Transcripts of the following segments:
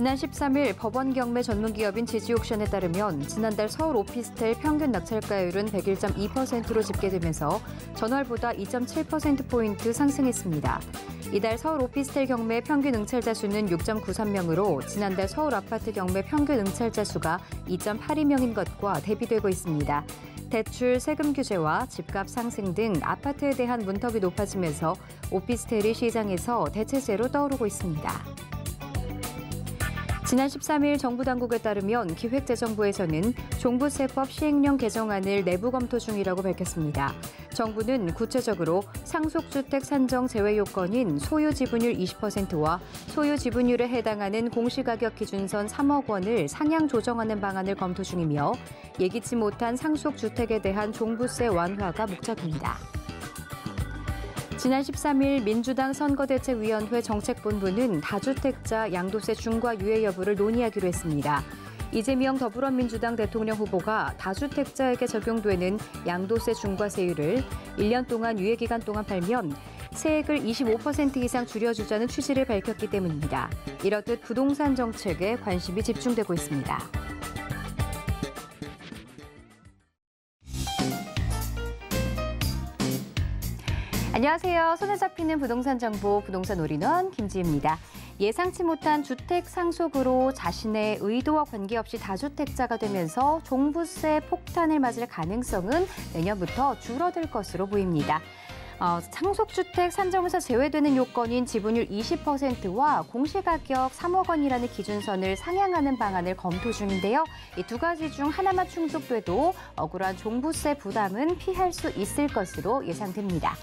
지난 13일 법원 경매 전문기업인 지지옥션에 따르면 지난달 서울 오피스텔 평균 낙찰가율은 101.2%로 집계되면서 전월보다 2.7%포인트 상승했습니다. 이달 서울 오피스텔 경매 평균 응찰자 수는 6.93명으로 지난달 서울 아파트 경매 평균 응찰자 수가 2.82명인 것과 대비되고 있습니다. 대출, 세금 규제와 집값 상승 등 아파트에 대한 문턱이 높아지면서 오피스텔이 시장에서 대체재로 떠오르고 있습니다. 지난 13일 정부 당국에 따르면 기획재정부에서는 종부세법 시행령 개정안을 내부 검토 중이라고 밝혔습니다. 정부는 구체적으로 상속주택 산정 제외 요건인 소유 지분율 20%와 소유 지분율에 해당하는 공시가격 기준선 3억 원을 상향 조정하는 방안을 검토 중이며 예기치 못한 상속주택에 대한 종부세 완화가 목적입니다. 지난 13일 민주당 선거대책위원회 정책본부는 다주택자 양도세 중과 유예 여부를 논의하기로 했습니다. 이재명 더불어민주당 대통령 후보가 다주택자에게 적용되는 양도세 중과세율을 1년 동안 유예 기간 동안 팔면 세액을 25% 이상 줄여주자는 취지를 밝혔기 때문입니다. 이렇듯 부동산 정책에 관심이 집중되고 있습니다. 안녕하세요. 손에 잡히는 부동산 정보 부동산 올인원 김지입니다. 예상치 못한 주택 상속으로 자신의 의도와 관계없이 다주택자가 되면서 종부세 폭탄을 맞을 가능성은 내년부터 줄어들 것으로 보입니다. 어, 상속주택 산정에서 제외되는 요건인 지분율 20%와 공시가격 3억 원이라는 기준선을 상향하는 방안을 검토 중인데요. 이 두 가지 중 하나만 충족돼도 억울한 종부세 부담은 피할 수 있을 것으로 예상됩니다.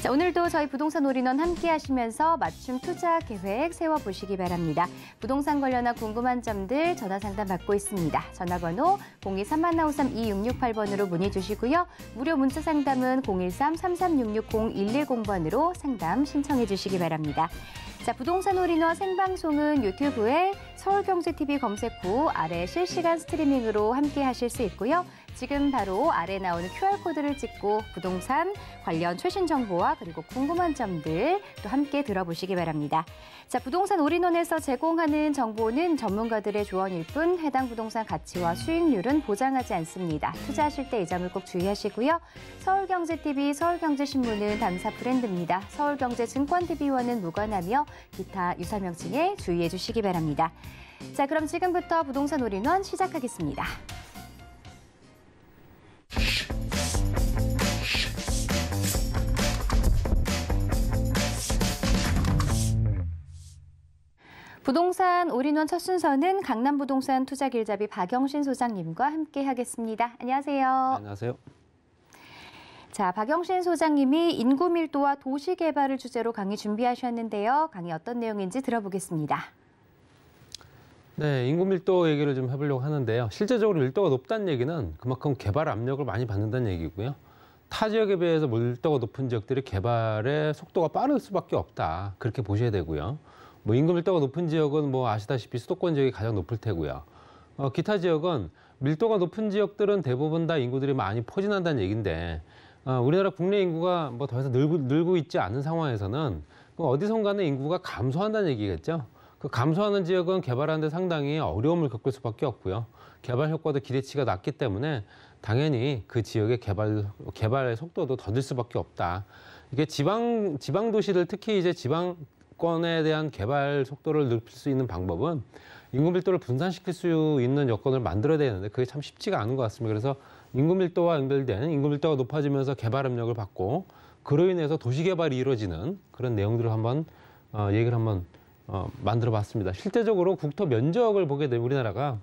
자, 오늘도 저희 부동산 올인원 함께 하시면서 맞춤 투자 계획 세워보시기 바랍니다. 부동산 관련한 궁금한 점들 전화 상담 받고 있습니다. 전화번호 023-3153-2668번으로 문의 주시고요. 무료 문자 상담은 013-3366-0110번으로 상담 신청해 주시기 바랍니다. 자, 부동산 올인원 생방송은 유튜브에 서울경제TV 검색 후 아래 실시간 스트리밍으로 함께 하실 수 있고요. 지금 바로 아래 나오는 QR코드를 찍고 부동산 관련 최신 정보와 그리고 궁금한 점들 또 함께 들어보시기 바랍니다. 자, 부동산 올인원에서 제공하는 정보는 전문가들의 조언일 뿐 해당 부동산 가치와 수익률은 보장하지 않습니다. 투자하실 때 이 점을 꼭 주의하시고요. 서울경제TV, 서울경제신문은 당사 브랜드입니다. 서울경제증권TV와는 무관하며 기타 유사명칭에 주의해 주시기 바랍니다. 자, 그럼 지금부터 부동산 올인원 시작하겠습니다. 부동산 올인원 첫 순서는 강남부동산 투자길잡이 박영신 소장님과 함께 하겠습니다. 안녕하세요. 안녕하세요. 자, 박영신 소장님이 인구 밀도와 도시 개발을 주제로 강의 준비하셨는데요. 강의 어떤 내용인지 들어보겠습니다. 네, 인구 밀도 얘기를 좀 해보려고 하는데요. 실제적으로 밀도가 높다는 얘기는 그만큼 개발 압력을 많이 받는다는 얘기고요. 타 지역에 비해서 밀도가 높은 지역들이 개발의 속도가 빠를 수밖에 없다. 그렇게 보셔야 되고요. 뭐 임금 밀도가 높은 지역은 뭐 아시다시피 수도권 지역이 가장 높을 테고요. 어, 기타 지역은 밀도가 높은 지역들은 대부분 다 인구들이 많이 포진한다는 얘긴데 어, 우리나라 국내 인구가 뭐더 이상 늘고, 늘고 있지 않은 상황에서는 뭐 어디선가는 인구가 감소한다는 얘기겠죠. 그 감소하는 지역은 개발하는데 상당히 어려움을 겪을 수밖에 없고요. 개발 효과도 기대치가 낮기 때문에 당연히 그 지역의 개발 개발의 속도도 더딜 수밖에 없다. 이게 지방 지방 도시를 특히 이제 지방 여권에 대한 개발 속도를 높일 수 있는 방법은 인구 밀도를 분산시킬 수 있는 여건을 만들어야 되는데 그게 참 쉽지가 않은 것 같습니다. 그래서 인구 밀도와 연결된 인구 밀도가 높아지면서 개발 압력을 받고 그로 인해서 도시 개발이 이루어지는 그런 내용들을 한번 어, 얘기를 한번 어, 만들어 봤습니다. 실제적으로 국토 면적을 보게 되면 우리나라가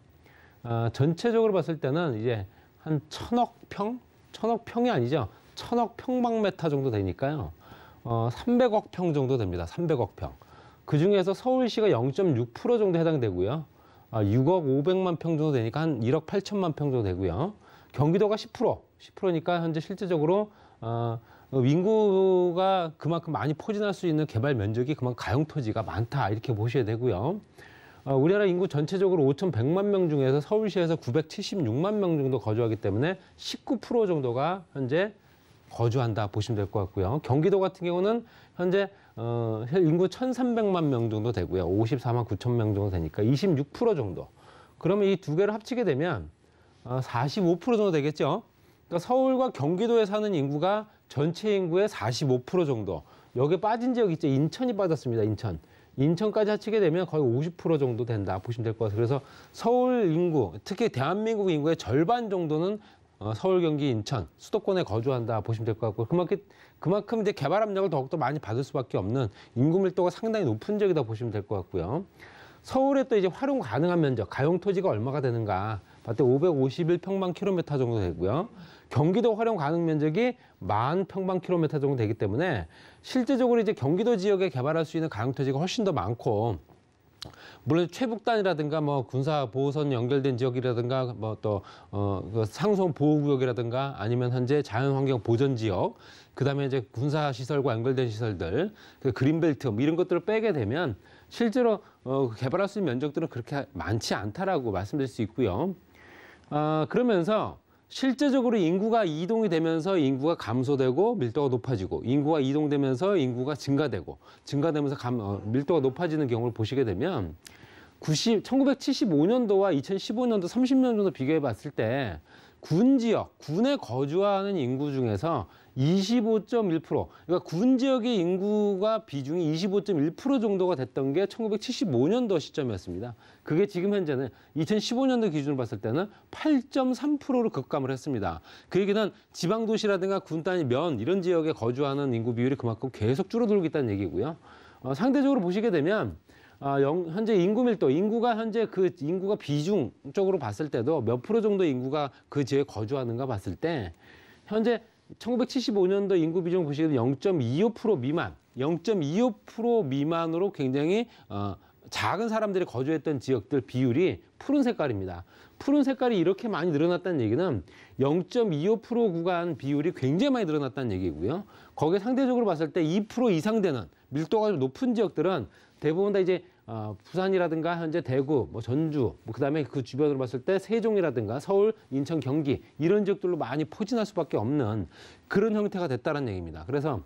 어, 전체적으로 봤을 때는 이제 한 천억 평? 천억 평이 아니죠. 천억 평방메타 정도 되니까요. 어, 300억 평 정도 됩니다. 300억 평. 그중에서 서울시가 0.6% 정도 해당되고요. 아, 6억 500만 평 정도 되니까 한 1억 8천만 평 정도 되고요. 경기도가 10%, 10%니까 현재 실제적으로 어, 윈구가 그만큼 많이 포진할 수 있는 개발 면적이 그만큼 가용 토지가 많다 이렇게 보셔야 되고요. 어, 우리나라 인구 전체적으로 5,100만 명 중에서 서울시에서 976만 명 정도 거주하기 때문에 19% 정도가 현재 거주한다 보시면 될 것 같고요. 경기도 같은 경우는 현재 어, 인구 1,300만 명 정도 되고요. 54만 9천 명 정도 되니까 26% 정도. 그러면 이 두 개를 합치게 되면 어, 45% 정도 되겠죠. 그러니까 서울과 경기도에 사는 인구가 전체 인구의 45% 정도. 여기에 빠진 지역 있죠. 인천이 빠졌습니다. 인천. 인천까지 합치게 되면 거의 50% 정도 된다 보시면 될 것 같아요. 그래서 서울 인구, 특히 대한민국 인구의 절반 정도는 어, 서울, 경기, 인천 수도권에 거주한다 보시면 될 것 같고 그만큼 그만큼 이제 개발 압력을 더욱더 많이 받을 수밖에 없는 인구 밀도가 상당히 높은 지역이다 보시면 될 것 같고요. 서울에 또 이제 활용 가능한 면적, 가용 토지가 얼마가 되는가? 봤더니 551평방 킬로미터 정도 되고요. 경기도 활용 가능 면적이 만 평방 킬로미터 정도 되기 때문에 실제적으로 이제 경기도 지역에 개발할 수 있는 가용 토지가 훨씬 더 많고 물론 최북단이라든가 뭐 군사 보호선 연결된 지역이라든가 뭐 또 어, 그 상송 보호 구역이라든가 아니면 현재 자연환경 보전 지역 그다음에 이제 군사 시설과 연결된 시설들 그 그린벨트 뭐 이런 것들을 빼게 되면 실제로 어, 그 개발할 수 있는 면적들은 그렇게 많지 않다라고 말씀드릴 수 있고요. 아, 그러면서 실제적으로 인구가 이동이 되면서 인구가 감소되고 밀도가 높아지고 인구가 이동되면서 인구가 증가되고 증가되면서 감, 어, 밀도가 높아지는 경우를 보시게 되면 90, 1975년도와 2015년도 30년 정도 비교해 봤을 때 군 지역, 군에 거주하는 인구 중에서 25.1%, 그러니까 군 지역의 인구가 비중이 25.1% 정도가 됐던 게 1975년도 시점이었습니다. 그게 지금 현재는 2015년도 기준으로 봤을 때는 8.3%로 급감을 했습니다. 그 얘기는 지방도시라든가 군 단위 면 이런 지역에 거주하는 인구 비율이 그만큼 계속 줄어들고 있다는 얘기고요. 어, 상대적으로 보시게 되면 아, 영, 현재 인구 밀도, 인구가 현재 그 인구가 비중적으로 봤을 때도 몇 프로 정도 인구가 그 지역에 거주하는가 봤을 때 현재 1975년도 인구 비중 보시면 0.25% 미만, 0.25% 미만으로 굉장히 어, 작은 사람들이 거주했던 지역들 비율이 푸른 색깔입니다. 푸른 색깔이 이렇게 많이 늘어났다는 얘기는 0.25% 구간 비율이 굉장히 많이 늘어났다는 얘기고요. 거기에 상대적으로 봤을 때 2% 이상 되는 밀도가 좀 높은 지역들은 대부분 다 이제 어, 부산이라든가 현재 대구, 뭐 전주, 뭐 그다음에 그 주변으로 봤을 때 세종이라든가 서울, 인천, 경기 이런 지역들로 많이 포진할 수밖에 없는 그런 형태가 됐다는 얘기입니다. 그래서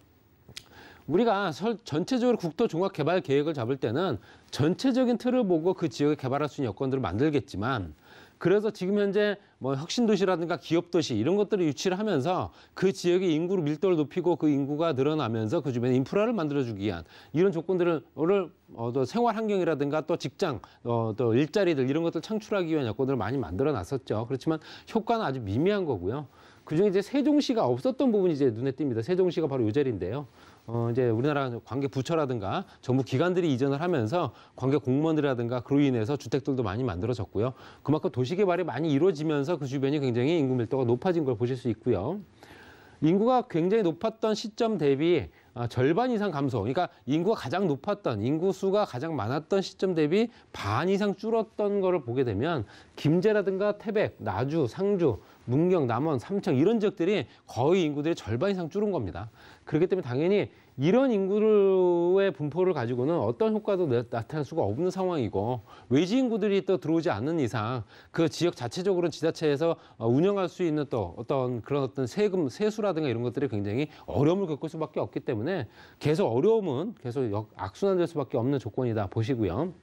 우리가 전체적으로 국토 종합 개발 계획을 잡을 때는 전체적인 틀을 보고 그 지역에 개발할 수 있는 여건들을 만들겠지만 그래서 지금 현재 뭐 혁신도시라든가 기업도시 이런 것들을 유치를 하면서 그 지역의 인구 를 밀도를 높이고 그 인구가 늘어나면서 그 주변에 인프라를 만들어주기 위한 이런 조건들을 어, 또 생활 환경이라든가 또 직장 어, 또 일자리들 이런 것들 을 창출하기 위한 여건들을 많이 만들어 놨었죠. 그렇지만 효과는 아주 미미한 거고요. 그중에 이제 세종시가 없었던 부분이 이제 눈에 띕니다. 세종시가 바로 이 자리인데요. 어, 이제 우리나라 관계 부처라든가 정부 기관들이 이전을 하면서 관계 공무원들이라든가 그로 인해서 주택들도 많이 만들어졌고요. 그만큼 도시 개발이 많이 이루어지면서 그 주변이 굉장히 인구 밀도가 높아진 걸 보실 수 있고요. 인구가 굉장히 높았던 시점 대비 아, 절반 이상 감소. 그러니까 인구가 가장 높았던 인구 수가 가장 많았던 시점 대비 반 이상 줄었던 거를 보게 되면 김제라든가 태백, 나주, 상주 문경, 남원, 삼청 이런 지역들이 거의 인구들이 절반 이상 줄은 겁니다. 그렇기 때문에 당연히 이런 인구의 분포를 가지고는 어떤 효과도 나타날 수가 없는 상황이고 외지 인구들이 또 들어오지 않는 이상 그 지역 자체적으로 는 지자체에서 어, 운영할 수 있는 또 어떤 그런 어떤 세금 세수라든가 이런 것들이 굉장히 어려움을 겪을 수밖에 없기 때문에 계속 어려움은 계속 악순환될 수밖에 없는 조건이다 보시고요.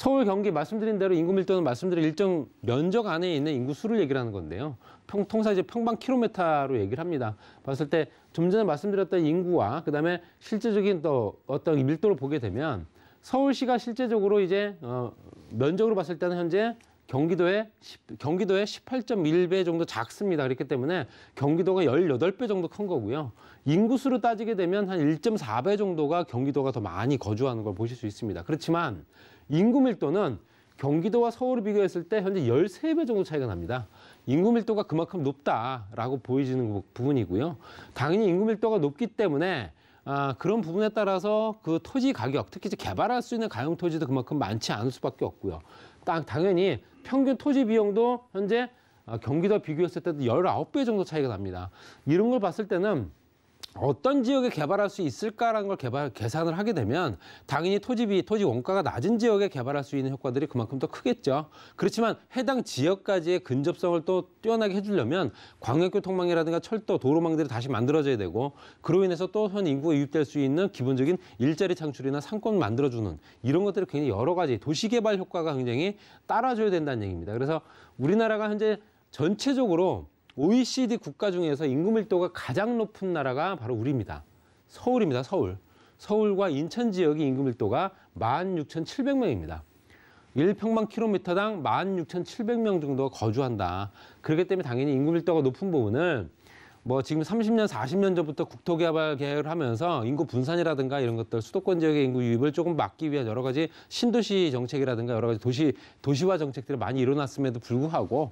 서울 경기 말씀드린 대로 인구 밀도는 말씀드린 일정 면적 안에 있는 인구 수를 얘기를 하는 건데요. 평, 통상 이제 평방 킬로미터로 얘기를 합니다. 봤을 때 좀 전에 말씀드렸던 인구와 그다음에 실제적인 또 어떤 밀도를 보게 되면 서울시가 실제적으로 이제 어, 면적으로 봤을 때는 현재 경기도의 10, 경기도의 18.1배 정도 작습니다. 그렇기 때문에 경기도가 18배 정도 큰 거고요. 인구수로 따지게 되면 한 1.4배 정도가 경기도가 더 많이 거주하는 걸 보실 수 있습니다. 그렇지만 인구 밀도는 경기도와 서울을 비교했을 때 현재 13배 정도 차이가 납니다. 인구 밀도가 그만큼 높다라고 보여지는 부분이고요. 당연히 인구 밀도가 높기 때문에 아, 그런 부분에 따라서 그 토지 가격, 특히 이제 개발할 수 있는 가용 토지도 그만큼 많지 않을 수밖에 없고요. 딱 당연히 평균 토지 비용도 현재 아, 경기도 와 비교했을 때도 19배 정도 차이가 납니다. 이런 걸 봤을 때는 어떤 지역에 개발할 수 있을까라는 걸 개발 계산을 하게 되면 당연히 토지비 토지 원가가 낮은 지역에 개발할 수 있는 효과들이 그만큼 더 크겠죠. 그렇지만 해당 지역까지의 근접성을 또 뛰어나게 해주려면 광역교통망이라든가 철도 도로망들이 다시 만들어져야 되고 그로 인해서 또 현 인구가 유입될 수 있는 기본적인 일자리 창출이나 상권 만들어주는 이런 것들을 굉장히 여러 가지 도시개발 효과가 굉장히 따라줘야 된다는 얘기입니다. 그래서 우리나라가 현재 전체적으로 OECD 국가 중에서 인구 밀도가 가장 높은 나라가 바로 우리입니다. 서울입니다. 서울. 서울과 인천 지역의 인구 밀도가 16,700명입니다. 1평방킬로미터당 16,700명 정도 거주한다. 그렇기 때문에 당연히 인구 밀도가 높은 부분을 뭐 지금 30년, 40년 전부터 국토개발 계획을 하면서 인구 분산이라든가 이런 것들 수도권 지역의 인구 유입을 조금 막기 위한 여러 가지 신도시 정책이라든가 여러 가지 도시 도시화 정책들이 많이 일어났음에도 불구하고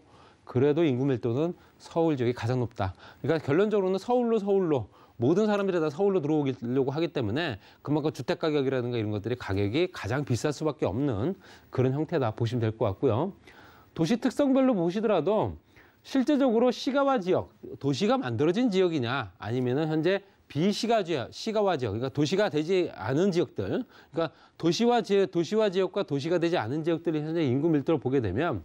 그래도 인구 밀도는 서울 지역이 가장 높다. 그러니까 결론적으로는 서울로 서울로 모든 사람들이 다 서울로 들어오려고 하기 때문에 그만큼 주택 가격이라든가 이런 것들이 가격이 가장 비쌀 수밖에 없는 그런 형태다 보시면 될 것 같고요. 도시 특성별로 보시더라도 실제적으로 시가와 지역, 도시가 만들어진 지역이냐 아니면은 현재 비시가 지역, 시가와 지역, 그러니까 도시가 되지 않은 지역들, 그러니까 도시와 지역, 도시와 지역과 도시가 되지 않은 지역들이 현재 인구 밀도를 보게 되면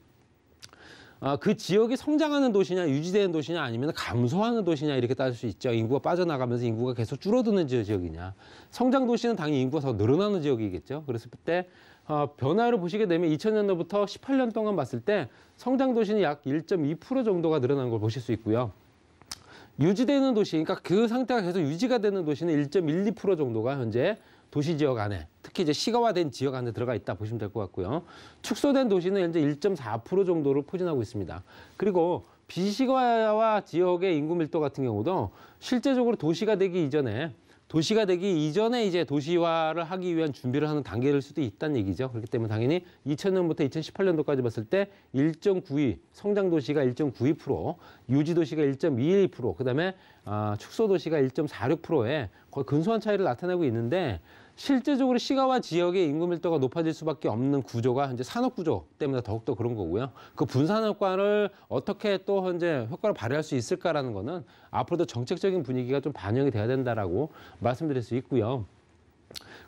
아, 그 지역이 성장하는 도시냐 유지되는 도시냐 아니면 감소하는 도시냐 이렇게 따질 수 있죠. 인구가 빠져나가면서 인구가 계속 줄어드는 지역이냐. 성장 도시는 당연히 인구가 더 늘어나는 지역이겠죠. 그랬을때 어, 변화를 보시게 되면 2000년도부터 18년 동안 봤을 때 성장 도시는 약 1.2% 정도가 늘어난 걸 보실 수 있고요. 유지되는 도시, 그러니까 그 상태가 계속 유지가 되는 도시는 1.12% 정도가 현재 도시 지역 안에 특히 이제 시가화된 지역 안에 들어가 있다 보시면 될 것 같고요. 축소된 도시는 현재 1.4% 정도를 포진하고 있습니다. 그리고 비시가화 지역의 인구 밀도 같은 경우도 실제적으로 도시가 되기 이전에 도시가 되기 이전에 이제 도시화를 하기 위한 준비를 하는 단계일 수도 있다는 얘기죠. 그렇기 때문에 당연히 2000년부터 2018년도까지 봤을 때 1.92, 성장 도시가 1.92%, 유지 도시가 1.21%, 그다음에 아, 축소 도시가 1 4 6에 거의 근소한 차이를 나타내고 있는데 실제적으로 시가와 지역의 인구 밀도가 높아질 수밖에 없는 구조가 현재 산업 구조 때문에 더욱더 그런 거고요. 그 분산 효과를 어떻게 또 현재 효과를 발휘할 수 있을까라는 거는 앞으로도 정책적인 분위기가 좀 반영이 돼야 된다라고 말씀드릴 수 있고요.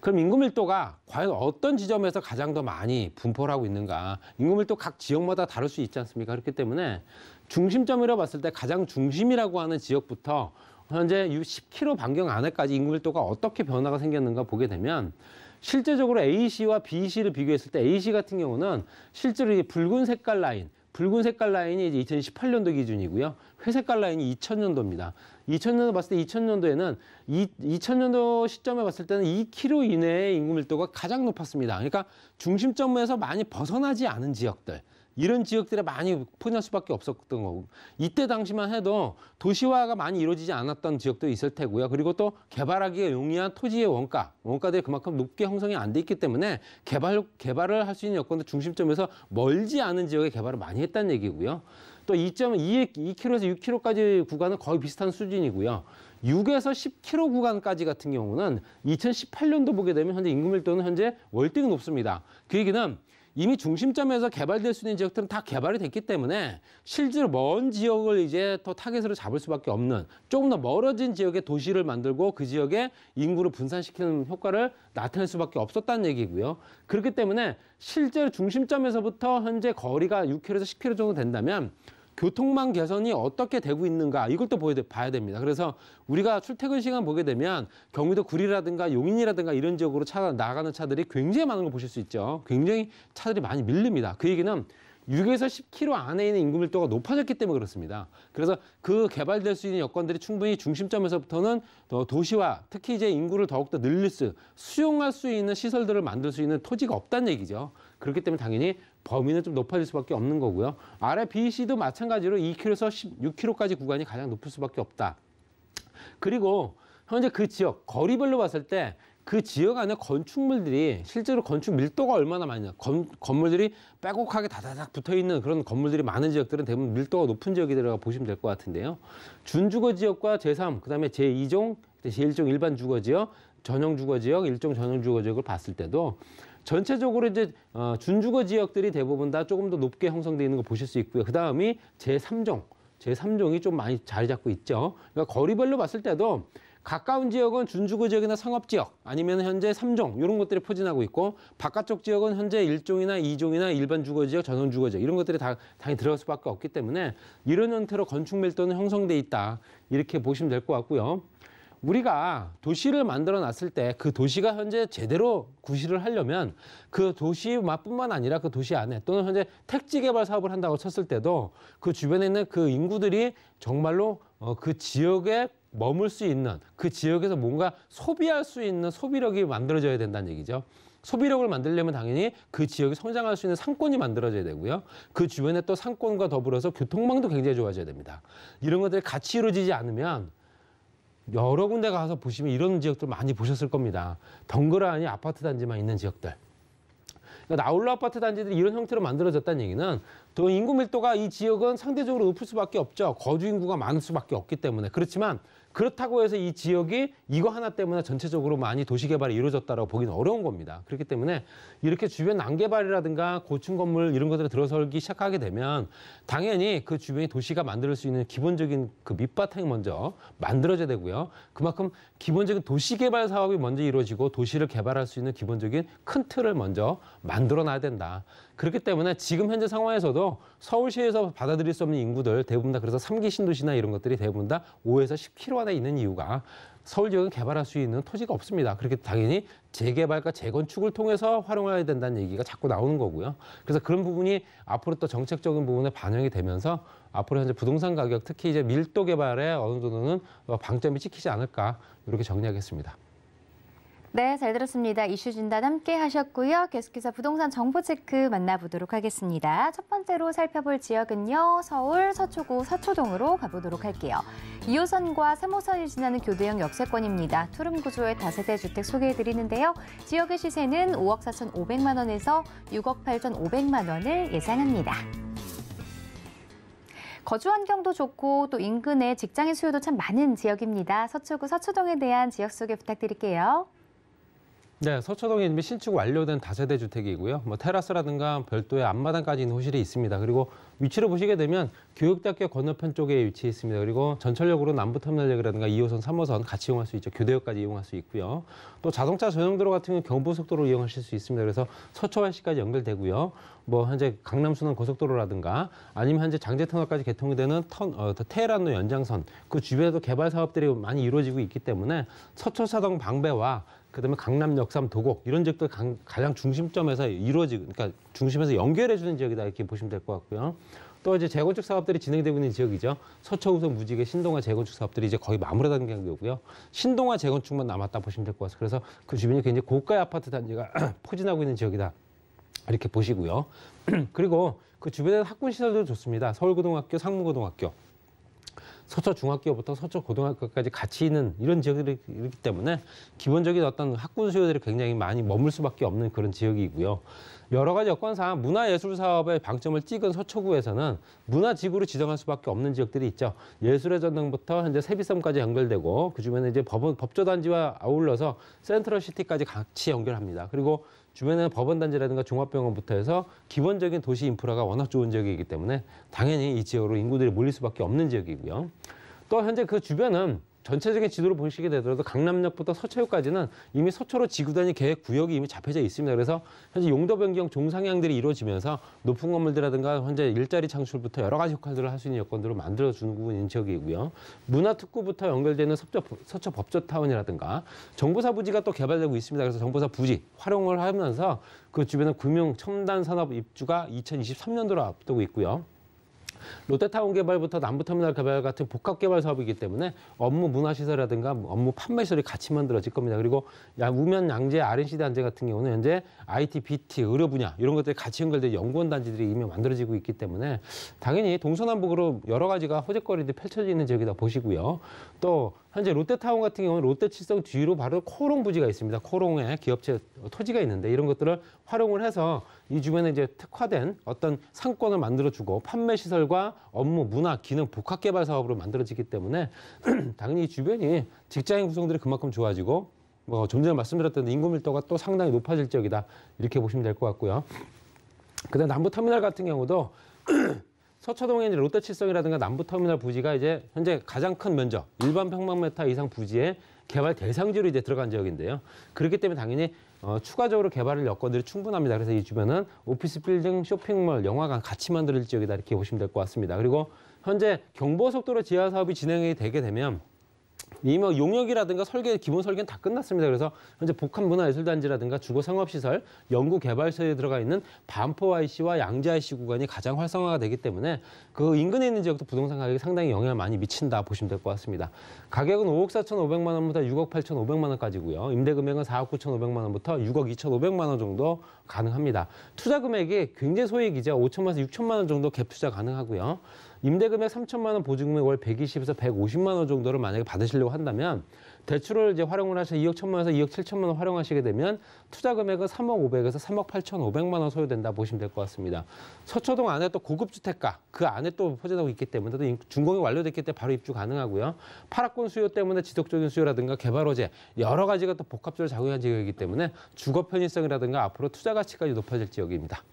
그럼 인구 밀도가 과연 어떤 지점에서 가장 더 많이 분포를 하고 있는가? 인구 밀도 각 지역마다 다를 수 있지 않습니까? 그렇기 때문에 중심점이라고 봤을 때 가장 중심이라고 하는 지역부터 현재 10km 반경 안에까지 인구 밀도가 어떻게 변화가 생겼는가 보게 되면 실제적으로 A시와 B시를 비교했을 때 A시 같은 경우는 실제로 이 붉은 색깔 라인, 붉은 색깔 라인이 이제 2018년도 기준이고요. 회색깔 라인이 2000년도입니다. 2000년도 봤을 때 2000년도에는 이, 2000년도 시점에 봤을 때는 2km 이내의 인구 밀도가 가장 높았습니다. 그러니까 중심점에서 많이 벗어나지 않은 지역들. 이런 지역들에 많이 포진할 수밖에 없었던 거고 이때 당시만 해도 도시화가 많이 이루어지지 않았던 지역도 있을 테고요. 그리고 또 개발하기에 용이한 토지의 원가, 원가들이 그만큼 높게 형성이 안 돼 있기 때문에 개발 개발을 할 수 있는 여건도 중심점에서 멀지 않은 지역에 개발을 많이 했다는 얘기고요. 또 2.2km에서 6km까지 구간은 거의 비슷한 수준이고요. 6에서 10km 구간까지 같은 경우는 2018년도 보게 되면 현재 인구 밀도는 현재 월등히 높습니다. 그 얘기는 이미 중심점에서 개발될 수 있는 지역들은 다 개발이 됐기 때문에 실제로 먼 지역을 이제 더 타겟으로 잡을 수밖에 없는 조금 더 멀어진 지역의 도시를 만들고 그 지역에 인구를 분산시키는 효과를 나타낼 수밖에 없었다는 얘기고요. 그렇기 때문에 실제로 중심점에서부터 현재 거리가 6km에서 10km 정도 된다면 교통망 개선이 어떻게 되고 있는가 이걸 또 봐야 됩니다. 그래서 우리가 출퇴근 시간 보게 되면 경기도 구리라든가 용인이라든가 이런 지역으로 차 나가는 차들이 굉장히 많은 걸 보실 수 있죠. 굉장히 차들이 많이 밀립니다. 그 얘기는 6에서 10km 안에 있는 인구 밀도가 높아졌기 때문에 그렇습니다. 그래서 그 개발될 수 있는 여건들이 충분히 중심점에서부터는 어, 도시와 특히 이제 인구를 더욱더 늘릴 수, 수용할 수 있는 시설들을 만들 수 있는 토지가 없다는 얘기죠. 그렇기 때문에 당연히 범위는 좀 높아질 수밖에 없는 거고요. 아래 B, C도 마찬가지로 2km에서 16km까지 구간이 가장 높을 수밖에 없다. 그리고 현재 그 지역 거리별로 봤을 때 그 지역 안에 건축물들이 실제로 건축 밀도가 얼마나 많냐 건, 건물들이 빼곡하게 다다닥 붙어있는 그런 건물들이 많은 지역들은 대부분 밀도가 높은 지역이라고 보시면 될 것 같은데요 준주거 지역과 제3 그다음에 제2종 제1종 일반 주거 지역 전용 주거 지역 일종 전용 주거 지역을 봤을 때도 전체적으로 이제 어, 준주거 지역들이 대부분 다 조금 더 높게 형성돼 있는 거 보실 수 있고요. 그 다음이 제3종, 제3종이 좀 많이 자리 잡고 있죠. 그러니까 거리별로 봤을 때도 가까운 지역은 준주거 지역이나 상업 지역 아니면 현재 3종 이런 것들이 포진하고 있고 바깥쪽 지역은 현재 1종이나 2종이나 일반 주거 지역, 전원 주거 지역 이런 것들이 다 당연히 들어갈 수밖에 없기 때문에 이런 형태로 건축 밀도는 형성돼 있다. 이렇게 보시면 될 것 같고요. 우리가 도시를 만들어 놨을 때 그 도시가 현재 제대로 구실을 하려면 그 도시뿐만 아니라 그 도시 안에 또는 현재 택지 개발 사업을 한다고 쳤을 때도 그 주변에 있는 그 인구들이 정말로 어, 그 지역에 머물 수 있는 그 지역에서 뭔가 소비할 수 있는 소비력이 만들어져야 된다는 얘기죠. 소비력을 만들려면 당연히 그 지역이 성장할 수 있는 상권이 만들어져야 되고요. 그 주변에 또 상권과 더불어서 교통망도 굉장히 좋아져야 됩니다. 이런 것들이 같이 이루어지지 않으면 여러 군데 가서 보시면 이런 지역들 많이 보셨을 겁니다. 덩그라니 아파트 단지만 있는 지역들. 그러니까 나홀로 아파트 단지들이 이런 형태로 만들어졌다는 얘기는 더 인구 밀도가 이 지역은 상대적으로 높을 수밖에 없죠. 거주 인구가 많을 수밖에 없기 때문에. 그렇지만 그렇다고 해서 이 지역이 이거 하나 때문에 전체적으로 많이 도시 개발이 이루어졌다고 보기는 어려운 겁니다. 그렇기 때문에 이렇게 주변 난개발이라든가 고층 건물 이런 것들을 들어설기 시작하게 되면 당연히 그 주변의 도시가 만들 수 있는 기본적인 그 밑바탕이 먼저 만들어져야 되고요. 그만큼 기본적인 도시 개발 사업이 먼저 이루어지고 도시를 개발할 수 있는 기본적인 큰 틀을 먼저 만들어 놔야 된다. 그렇기 때문에 지금 현재 상황에서도 서울시에서 받아들일 수 없는 인구들 대부분 다 그래서 삼기 신도시나 이런 것들이 대부분 다 5에서 10km 안에 있는 이유가 서울 지역은 개발할 수 있는 토지가 없습니다. 그렇게 당연히 재개발과 재건축을 통해서 활용해야 된다는 얘기가 자꾸 나오는 거고요. 그래서 그런 부분이 앞으로 또 정책적인 부분에 반영이 되면서 앞으로 현재 부동산 가격 특히 이제 밀도 개발에 어느 정도는 방점이 찍히지 않을까 이렇게 정리하겠습니다. 네, 잘 들었습니다. 이슈 진단 함께 하셨고요. 계속해서 부동산 정보 체크 만나보도록 하겠습니다. 첫 번째로 살펴볼 지역은요. 서울 서초구 서초동으로 가보도록 할게요. 2호선과 3호선이 지나는 교대형 역세권입니다. 투룸 구조의 다세대 주택 소개해드리는데요. 지역의 시세는 5억 4천 5백만 원에서 6억 8천 5백만 원을 예상합니다. 거주 환경도 좋고 또 인근에 직장의 수요도 참 많은 지역입니다. 서초구 서초동에 대한 지역 소개 부탁드릴게요. 네, 서초동에 이미 신축 완료된 다세대 주택이고요. 뭐 테라스라든가 별도의 앞마당까지 있는 호실이 있습니다. 그리고 위치를 보시게 되면 교육대학교 건너편 쪽에 위치해 있습니다. 그리고 전철역으로 남부터미널역이라든가 2호선, 3호선 같이 이용할 수 있죠. 교대역까지 이용할 수 있고요. 또 자동차 전용도로 같은 경우 경부속도로 이용하실 수 있습니다. 그래서 서초환시까지 연결되고요. 뭐 현재 강남순환 고속도로라든가 아니면 현재 장제터널까지 개통이 되는 턴, 어, 테헤란로 연장선 그 주변에도 개발 사업들이 많이 이루어지고 있기 때문에 서초사동 방배와 그다음에 강남 역삼 도곡 이런 지역들 가장 중심점에서 이루어지 그러니까 중심에서 연결해 주는 지역이다 이렇게 보시면 될 것 같고요. 또 이제 재건축 사업들이 진행되고 있는 지역이죠. 서초구선 무지개 신동화 재건축 사업들이 이제 거의 마무리 단계고요. 신동화 재건축만 남았다 보시면 될 것 같습니다. 그래서 그주변에 굉장히 고가의 아파트 단지가 포진하고 있는 지역이다. 이렇게 보시고요. 그리고 그 주변에 학군 시설도 좋습니다. 서울고등학교, 상무고등학교 서초 중학교부터 서초 고등학교까지 같이 있는 이런 지역이기 때문에 기본적인 어떤 학군 수요들이 굉장히 많이 머물 수밖에 없는 그런 지역이고요. 여러 가지 여건상 문화예술 사업의 방점을 찍은 서초구에서는 문화지구로 지정할 수밖에 없는 지역들이 있죠. 예술의 전당부터 현재 세비섬까지 연결되고 그 주변에 이제 법, 법조단지와 아울러서 센트럴시티까지 같이 연결합니다. 그리고 주변에는 법원단지라든가 종합병원부터 해서 기본적인 도시 인프라가 워낙 좋은 지역이기 때문에 당연히 이 지역으로 인구들이 몰릴 수밖에 없는 지역이고요. 또 현재 그 주변은 전체적인 지도를 보시게 되더라도 강남역부터 서초역까지는 이미 서초로 지구단위 계획 구역이 이미 잡혀져 있습니다. 그래서 현재 용도 변경 종상향들이 이루어지면서 높은 건물들이라든가 현재 일자리 창출부터 여러 가지 역할들을 할 수 있는 여건들을 만들어주는 부분인 지역이고요. 문화특구부터 연결되는 서초, 법조타운이라든가 정보사 부지가 또 개발되고 있습니다. 그래서 정보사 부지 활용을 하면서 그 주변의 금융 첨단 산업 입주가 2023년도로 앞두고 있고요. 롯데타운 개발부터 남부터미널 개발 같은 복합 개발 사업이기 때문에 업무 문화시설이라든가 업무 판매시설이 같이 만들어질 겁니다. 그리고 우면 양재, r n c 단지 같은 경우는 현재 IT, BT, 의료 분야 이런 것들이 같이 연결된 연구원 단지들이 이미 만들어지고 있기 때문에 당연히 동서남북으로 여러 가지가 호재거리들이 펼쳐지는 지역이다 보시고요. 또 현재 롯데타운 같은 경우는 롯데칠성 뒤로 바로 코롱 부지가 있습니다. 코롱에 기업체 토지가 있는데 이런 것들을 활용을 해서 이 주변에 이제 특화된 어떤 상권을 만들어주고 판매 시설과 업무, 문화, 기능 복합 개발 사업으로 만들어지기 때문에 당연히 주변이 직장인 구성들이 그만큼 좋아지고 뭐 좀 전에 말씀드렸던 인구 밀도가 또 상당히 높아질 지역이다 이렇게 보시면 될 것 같고요. 그다음 남부 터미널 같은 경우도 서초동에 이제 롯데칠성이라든가 남부터미널 부지가 이제 현재 가장 큰 면적, 일반 평방메타 이상 부지에 개발 대상지로 이제 들어간 지역인데요. 그렇기 때문에 당연히 어, 추가적으로 개발을 여건들이 충분합니다. 그래서 이 주변은 오피스 빌딩, 쇼핑몰, 영화관 같이 만들 지역이다 이렇게 보시면 될 것 같습니다. 그리고 현재 경보속도로 지하 사업이 진행이 되게 되면 이미 뭐 용역이라든가 설계 기본 설계는 다 끝났습니다. 그래서 현재 복합문화예술단지라든가 주거상업시설, 연구개발소에 들어가 있는 반포 IC와 양재 IC 구간이 가장 활성화가 되기 때문에 그 인근에 있는 지역도 부동산 가격이 상당히 영향을 많이 미친다 보시면 될 것 같습니다. 가격은 5억 4,500만 원부터 6억 8,500만 원까지고요. 임대 금액은 4억 9,500만 원부터 6억 2,500만 원 정도 가능합니다. 투자 금액이 굉장히 소액이죠. 5천만에서 6천만 원 정도 갭 투자 가능하고요. 임대금액 3천만 원, 보증금액 월 120에서 150만 원 정도를 만약에 받으시려고 한다면 대출을 이제 활용을 하셔서 2억 천만 원에서 2억 7천만 원 활용하시게 되면 투자 금액은 3억 500에서 3억 8천 5백만 원 소요된다 보시면 될 것 같습니다. 서초동 안에 또 고급 주택가 그 안에 또 포진하고 있기 때문에 또 준공이 완료됐기 때문에 바로 입주 가능하고요. 파락권 수요 때문에 지속적인 수요라든가 개발 호재 여러 가지가 또 복합적으로 작용한 지역이기 때문에 주거 편의성이라든가 앞으로 투자 가치까지 높아질 지역입니다.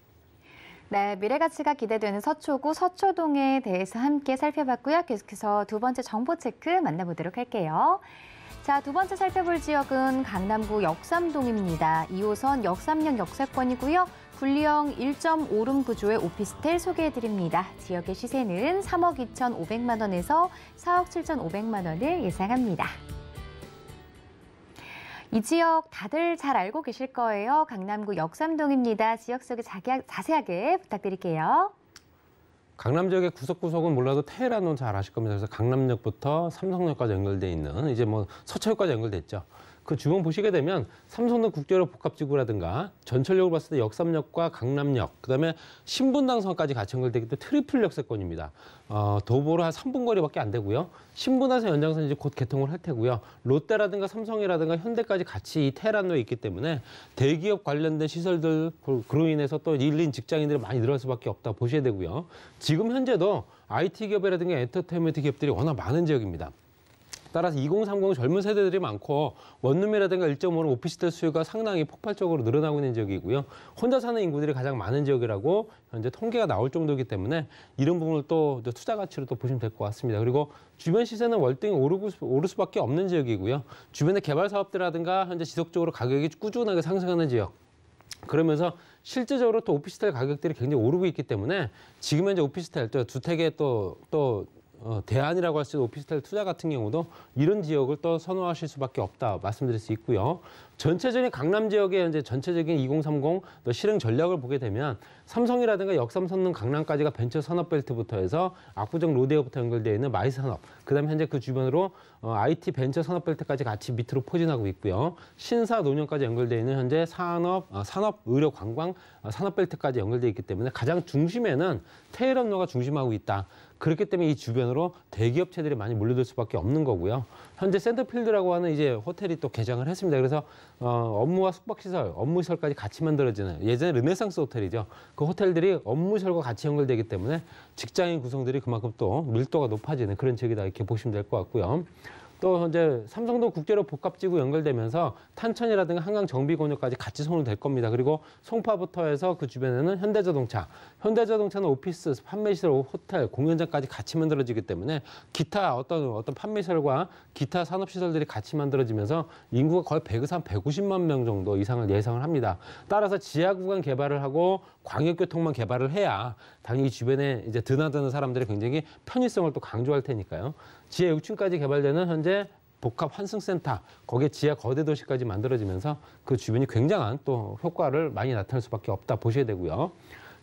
네, 미래가치가 기대되는 서초구 서초동에 대해서 함께 살펴봤고요. 계속해서 두 번째 정보 체크 만나보도록 할게요. 자, 두 번째 살펴볼 지역은 강남구 역삼동입니다. 2호선 역삼역 역세권이고요. 분리형 1.5룸 구조의 오피스텔 소개해드립니다. 지역의 시세는 3억 2,500만 원에서 4억 7,500만 원을 예상합니다. 이 지역 다들 잘 알고 계실 거예요. 강남구 역삼동입니다. 지역 소개 자세하게 부탁드릴게요. 강남 지역의 구석구석은 몰라도 테헤란은 잘 아실 겁니다. 그래서 강남역부터 삼성역까지 연결돼 있는 이제 뭐 서초역까지 연결됐죠. 그 주변 보시게 되면 삼성동 국제로 복합지구라든가 전철역을 봤을 때 역삼역과 강남역, 그다음에 신분당선까지 같이 연결되기도 트리플 역세권입니다. 어, 도보로 한 3분 거리밖에 안 되고요. 신분당선 연장선 이제 곧 개통을 할 테고요. 롯데라든가 삼성이라든가 현대까지 같이 이 테란로에 있기 때문에 대기업 관련된 시설들 그, 그로 인해서 또 일인 직장인들이 많이 늘어날 수밖에 없다 보셔야 되고요. 지금 현재도 IT 기업이라든가 엔터테인먼트 기업들이 워낙 많은 지역입니다. 따라서 2030 젊은 세대들이 많고 원룸이라든가 1.5로 오피스텔 수요가 상당히 폭발적으로 늘어나고 있는 지역이고요. 혼자 사는 인구들이 가장 많은 지역이라고 현재 통계가 나올 정도이기 때문에 이런 부분을 또 투자 가치로 또 보시면 될 것 같습니다. 그리고 주변 시세는 월등히 오르고 오를 수밖에 없는 지역이고요. 주변의 개발 사업들이라든가 현재 지속적으로 가격이 꾸준하게 상승하는 지역. 그러면서 실제적으로 또 오피스텔 가격들이 굉장히 오르고 있기 때문에 지금 현재 오피스텔 또 주택의 또또 어, 대안이라고 할 수 있는 오피스텔 투자 같은 경우도 이런 지역을 또 선호하실 수밖에 없다 말씀드릴 수 있고요. 전체적인 강남 지역의 현재 전체적인 2030 실행 전략을 보게 되면 삼성이라든가 역삼선릉 강남까지가 벤처 산업 벨트부터 해서 압구정 로데오부터 연결되어 있는 마이 산업, 그다음에 현재 그 주변으로 어, IT 벤처 산업 벨트까지 같이 밑으로 포진하고 있고요. 신사 논현까지 연결되어 있는 현재 산업, 어, 산업 의료 관광 어, 산업 벨트까지 연결되어 있기 때문에 가장 중심에는 테일업로가 중심하고 있다. 그렇기 때문에 이 주변으로 대기업체들이 많이 몰려들 수밖에 없는 거고요. 현재 센터필드라고 하는 이제 호텔이 또 개장을 했습니다. 그래서 어, 업무와 숙박시설, 업무시설까지 같이 만들어지는 예전에 르네상스 호텔이죠. 그 호텔들이 업무시설과 같이 연결되기 때문에 직장인 구성들이 그만큼 또 밀도가 높아지는 그런 지역이다 이렇게 보시면 될 것 같고요. 또 현재 삼성도 국제로 복합지구 연결되면서 탄천이라든가 한강 정비권역까지 같이 손을 될 겁니다. 그리고 송파부터 해서 그 주변에는 현대자동차, 현대자동차는 오피스, 판매시설, 호텔, 공연장까지 같이 만들어지기 때문에 기타 어떤 어떤 판매시설과 기타 산업시설들이 같이 만들어지면서 인구가 거의 100에서 한 150만 명 정도 이상을 예상을 합니다. 따라서 지하 구간 개발을 하고 광역교통만 개발을 해야 당연히 주변에 이제 드나드는 사람들이 굉장히 편의성을 또 강조할 테니까요. 지하 6층까지 개발되는 현재 복합 환승센터 거기에 지하 거대 도시까지 만들어지면서 그 주변이 굉장한 또 효과를 많이 나타낼 수밖에 없다 보셔야 되고요.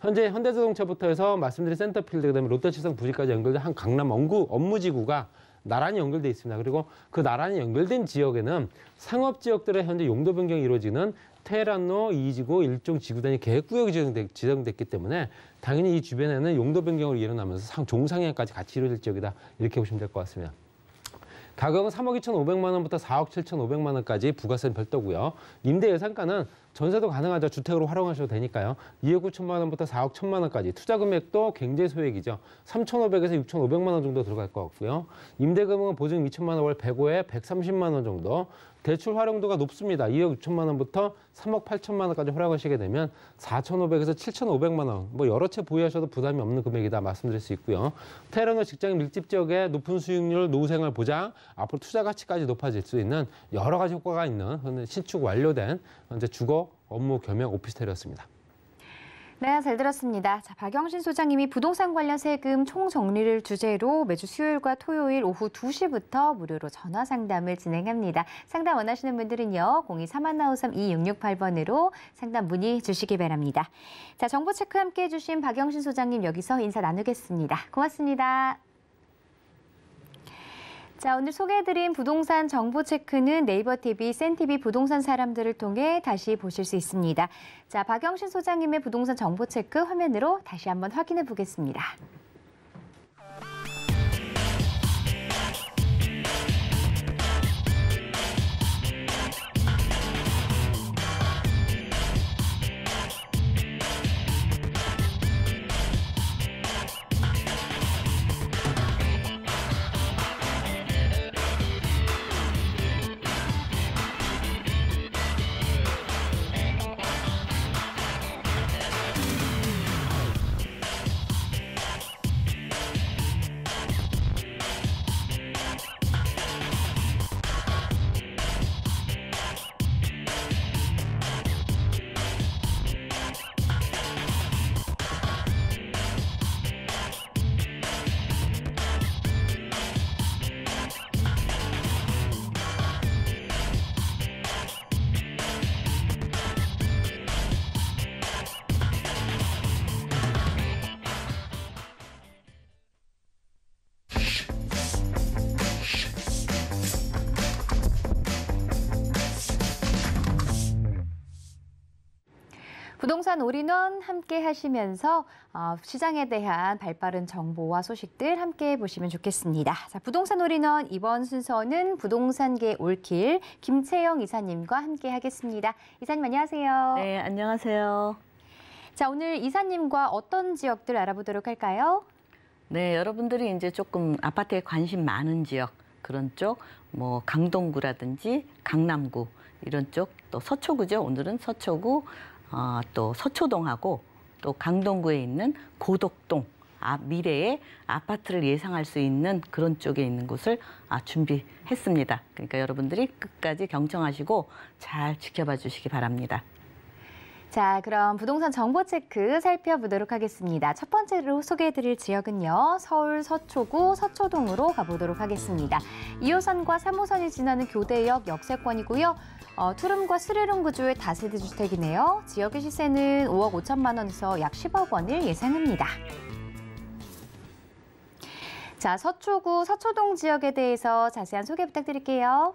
현재 현대자동차부터 해서 말씀드린 센터필드 그다음에 롯데시성 부지까지 연결된 한 강남 원구 업무지구가 나란히 연결돼 있습니다. 그리고 그 나란히 연결된 지역에는 상업 지역들의 현재 용도 변경이 이루어지는 테헤란로 이지구 일종 지구단위 계획구역이 지정됐, 기 때문에 당연히 이 주변에는 용도 변경으로 일어나면서 상, 종상향까지 같이 이루어질 지역이다 이렇게 보시면 될 것 같습니다. 가격은 3억 2,500만 원부터 4억 7,500만 원까지 부가세는 별도고요. 임대 예산가는 전세도 가능하죠. 주택으로 활용하셔도 되니까요. 2억 9천만 원부터 4억 1천만 원까지. 투자 금액도 굉장히 소액이죠. 3,500에서 6,500만 원 정도 들어갈 것 같고요. 임대 금은 보증 2천만 원 월 105에 130만 원 정도. 대출 활용도가 높습니다. 2억 6천만 원부터 3억 8천만 원까지 허락하시게 되면 4,500에서 7,500만 원, 뭐 여러 채 보유하셔도 부담이 없는 금액이다 말씀드릴 수 있고요. 테러나 직장 밀집 지역에 높은 수익률, 노후생활 보장, 앞으로 투자 가치까지 높아질 수 있는 여러 가지 효과가 있는 신축 완료된 현재 주거 업무 겸용 오피스텔이었습니다. 네, 잘 들었습니다. 자, 박영신 소장님이 부동산 관련 세금 총정리를 주제로 매주 수요일과 토요일 오후 2시부터 무료로 전화 상담을 진행합니다. 상담 원하시는 분들은요, 023-153-2668번으로 상담 문의 주시기 바랍니다. 자, 정보 체크 함께 해주신 박영신 소장님 여기서 인사 나누겠습니다. 고맙습니다. 자, 오늘 소개해드린 부동산 정보 체크는 네이버 TV, 센티비 부동산 사람들을 통해 다시 보실 수 있습니다. 자, 박영신 소장님의 부동산 정보 체크 화면으로 다시 한번 확인해 보겠습니다. 부동산 올인원 함께 하시면서 어, 시장에 대한 발빠른 정보와 소식들 함께 보시면 좋겠습니다. 자, 부동산 올인원 이번 순서는 부동산계 올킬 김채영 이사님과 함께 하겠습니다. 이사님 안녕하세요. 네, 안녕하세요. 자, 오늘 이사님과 어떤 지역들 알아보도록 할까요? 네, 여러분들이 이제 조금 아파트에 관심 많은 지역 그런 쪽, 뭐 강동구라든지 강남구 이런 쪽, 또 서초구죠. 오늘은 서초구, 어, 또 서초동하고 또 강동구에 있는 고덕동 아, 미래의 아파트를 예상할 수 있는 그런 쪽에 있는 곳을 아, 준비했습니다. 그러니까 여러분들이 끝까지 경청하시고 잘 지켜봐 주시기 바랍니다. 자, 그럼 부동산 정보 체크 살펴보도록 하겠습니다. 첫 번째로 소개해드릴 지역은요. 서울 서초구 서초동으로 가보도록 하겠습니다. 2호선과 3호선이 지나는 교대역 역세권이고요. 어, 투룸과 스리룸 구조의 다세대 주택이네요. 지역의 시세는 5억 5천만 원에서 약 10억 원을 예상합니다. 자, 서초구 서초동 지역에 대해서 자세한 소개 부탁드릴게요.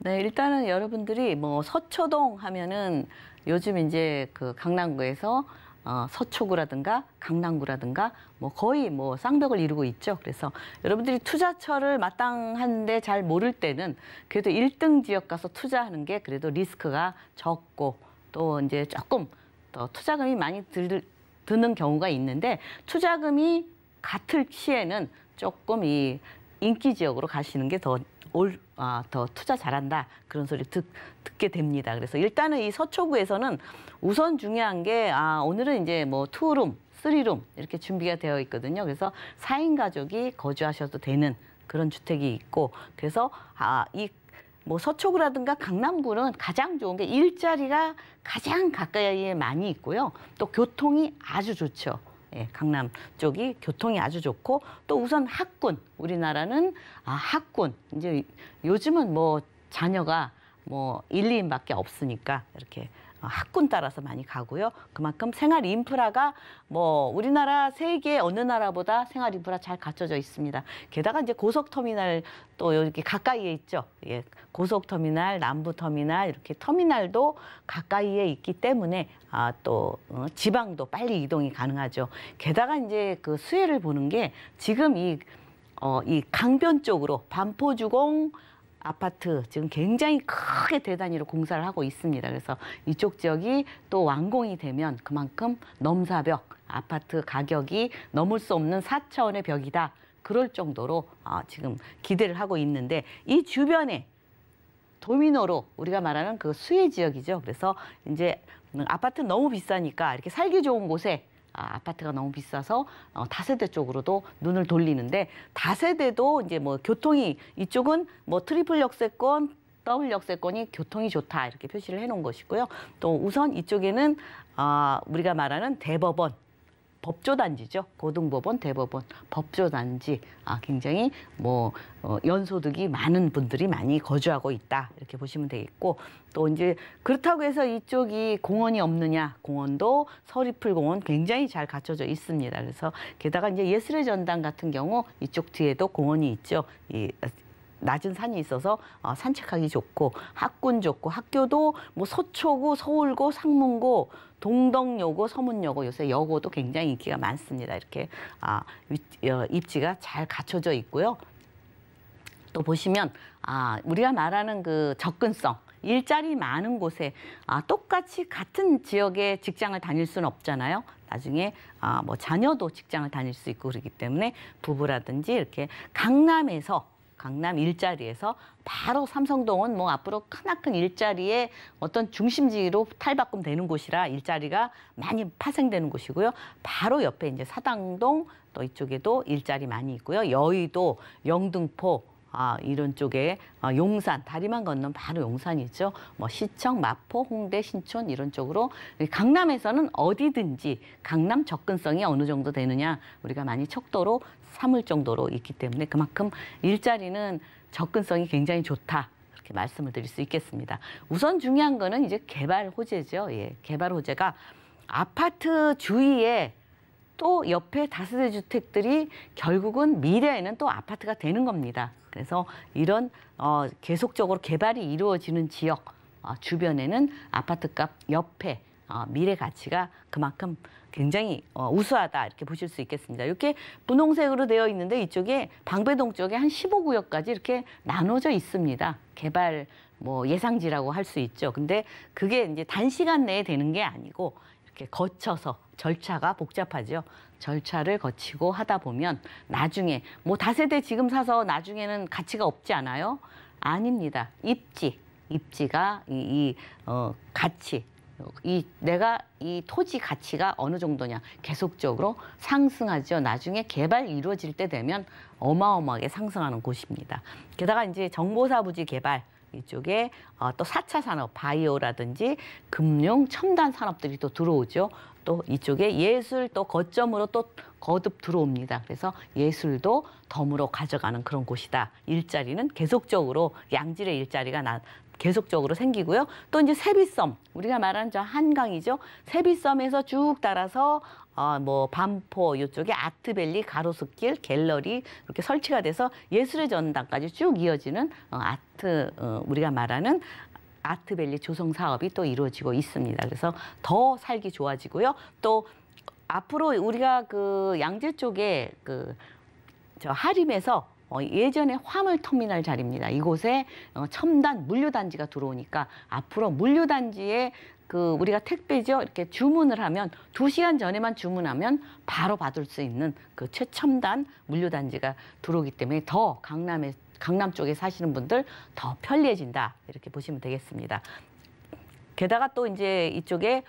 네, 일단은 여러분들이 뭐 서초동 하면은 요즘 이제 그 강남구에서 어, 서초구라든가 강남구라든가 뭐 거의 뭐 쌍벽을 이루고 있죠. 그래서 여러분들이 투자처를 마땅한데 잘 모를 때는 그래도 일등 지역 가서 투자하는 게 그래도 리스크가 적고 또 이제 조금 더 투자금이 많이 들, 드는 경우가 있는데 투자금이 같을 시에는 조금 이 인기 지역으로 가시는 게더 올, 아, 더 투자 잘한다 그런 소리 듣, 듣게 됩니다. 그래서 일단은 이 서초구에서는 우선 중요한 게 아, 오늘은 이제 뭐 투룸, 쓰리룸 이렇게 준비가 되어 있거든요. 그래서 4인 가족이 거주하셔도 되는 그런 주택이 있고 그래서 아, 이 뭐 서초구라든가 강남구는 가장 좋은 게 일자리가 가장 가까이에 많이 있고요. 또 교통이 아주 좋죠. 예, 강남 쪽이 교통이 아주 좋고 또 우선 학군 우리나라는 아, 학군 이제 요즘은 뭐 자녀가 뭐 1, 2인밖에 없으니까 이렇게 어, 학군 따라서 많이 가고요. 그만큼 생활 인프라가 뭐 우리나라 세계 어느 나라보다 생활 인프라 잘 갖춰져 있습니다. 게다가 이제 고속 터미널 또 여기 가까이에 있죠. 예. 고속 터미널, 남부 터미널 이렇게 터미널도 가까이에 있기 때문에 아, 또 어, 지방도 빨리 이동이 가능하죠. 게다가 이제 그 수혜를 보는 게 지금 이 어, 이 강변 쪽으로 반포주공 아파트 지금 굉장히 크게 대단위로 공사를 하고 있습니다. 그래서 이쪽 지역이 또 완공이 되면 그만큼 넘사벽 아파트 가격이 넘을 수 없는 4차원의 벽이다. 그럴 정도로 아, 지금 기대를 하고 있는데 이 주변에 도미노로 우리가 말하는 그 수혜 지역이죠. 그래서 이제 아파트 너무 비싸니까 이렇게 살기 좋은 곳에 아, 아파트가 너무 비싸서 어, 다세대 쪽으로도 눈을 돌리는데 다세대도 이제 뭐 교통이 이쪽은 뭐 트리플 역세권 더블 역세권이 교통이 좋다 이렇게 표시를 해놓은 것이고요. 또 우선 이쪽에는 아, 우리가 말하는 대법원 법조단지죠. 고등법원, 대법원, 법조단지 아, 굉장히 뭐 어, 연소득이 많은 분들이 많이 거주하고 있다 이렇게 보시면 되겠고 또 이제 그렇다고 해서 이쪽이 공원이 없느냐 공원도 서리풀 공원 굉장히 잘 갖춰져 있습니다. 그래서 게다가 이제 예술의 전당 같은 경우 이쪽 뒤에도 공원이 있죠. 이 낮은 산이 있어서 어, 산책하기 좋고 학군 좋고 학교도 뭐 서초고 서울고 상문고 동덕여고 서문여고 요새 여고도 굉장히 인기가 많습니다. 이렇게 아, 어, 입지가 잘 갖춰져 있고요. 또 보시면 아, 우리가 말하는 그 접근성 일자리 많은 곳에 아, 똑같이 같은 지역에 직장을 다닐 수는 없잖아요. 나중에 아, 뭐 자녀도 직장을 다닐 수 있고 그러기 때문에 부부라든지 이렇게 강남에서 강남 일자리에서 바로 삼성동은 뭐 앞으로 크나큰 일자리의 어떤 중심지로 탈바꿈 되는 곳이라 일자리가 많이 파생되는 곳이고요. 바로 옆에 이제 사당동 또 이쪽에도 일자리 많이 있고요. 여의도, 영등포 아, 이런 쪽에 어, 용산, 다리만 건너면 바로 용산이죠. 뭐 시청, 마포, 홍대, 신촌 이런 쪽으로 강남에서는 어디든지 강남 접근성이 어느 정도 되느냐 우리가 많이 척도로 삼을 정도로 있기 때문에 그만큼 일자리는 접근성이 굉장히 좋다. 이렇게 말씀을 드릴 수 있겠습니다. 우선 중요한 거는 이제 개발 호재죠. 예, 개발 호재가 아파트 주위에 또 옆에 다세대 주택들이 결국은 미래에는 또 아파트가 되는 겁니다. 그래서 이런 어, 계속적으로 개발이 이루어지는 지역 어, 주변에는 아파트값 옆에 어, 미래 가치가 그만큼 굉장히 어, 우수하다 이렇게 보실 수 있겠습니다. 이렇게 분홍색으로 되어 있는데 이쪽에 방배동 쪽에 한 15구역까지 이렇게 나눠져 있습니다. 개발 뭐 예상지라고 할 수 있죠. 근데 그게 이제 단시간 내에 되는 게 아니고 이렇게 거쳐서 절차가 복잡하죠. 절차를 거치고 하다 보면 나중에 뭐 다세대 지금 사서 나중에는 가치가 없지 않아요? 아닙니다. 입지, 입지가 이, 이 어, 가치, 이 내가 이 토지 가치가 어느 정도냐 계속적으로 상승하죠. 나중에 개발 이루어질 때 되면 어마어마하게 상승하는 곳입니다. 게다가 이제 정보사 부지 개발 이쪽에 어, 또 4차 산업, 바이오라든지 금융 첨단 산업들이 또 들어오죠. 또 이쪽에 예술 또 거점으로 또 거듭 들어옵니다. 그래서 예술도 덤으로 가져가는 그런 곳이다. 일자리는 계속적으로 양질의 일자리가 나, 계속적으로 생기고요. 또 이제 세비섬, 우리가 말하는 저 한강이죠. 세비섬에서 쭉 따라서 어, 뭐 반포 이쪽에 아트밸리, 가로수길, 갤러리 이렇게 설치가 돼서 예술의 전당까지 쭉 이어지는 어, 아트 어, 우리가 말하는 아트밸리 조성 사업이 또 이루어지고 있습니다. 그래서 더 살기 좋아지고요. 또 앞으로 우리가 그 양재 쪽에 그 저 하림에서 어, 예전에 화물 터미널 자리입니다. 이곳에 어, 첨단 물류단지가 들어오니까 앞으로 물류단지의 그 우리가 택배죠. 이렇게 주문을 하면 두시간 전에만 주문하면 바로 받을 수 있는 그 최첨단 물류 단지가 들어오기 때문에 더 강남에 강남 쪽에 사시는 분들 더 편리해진다. 이렇게 보시면 되겠습니다. 게다가 또 이제 이쪽에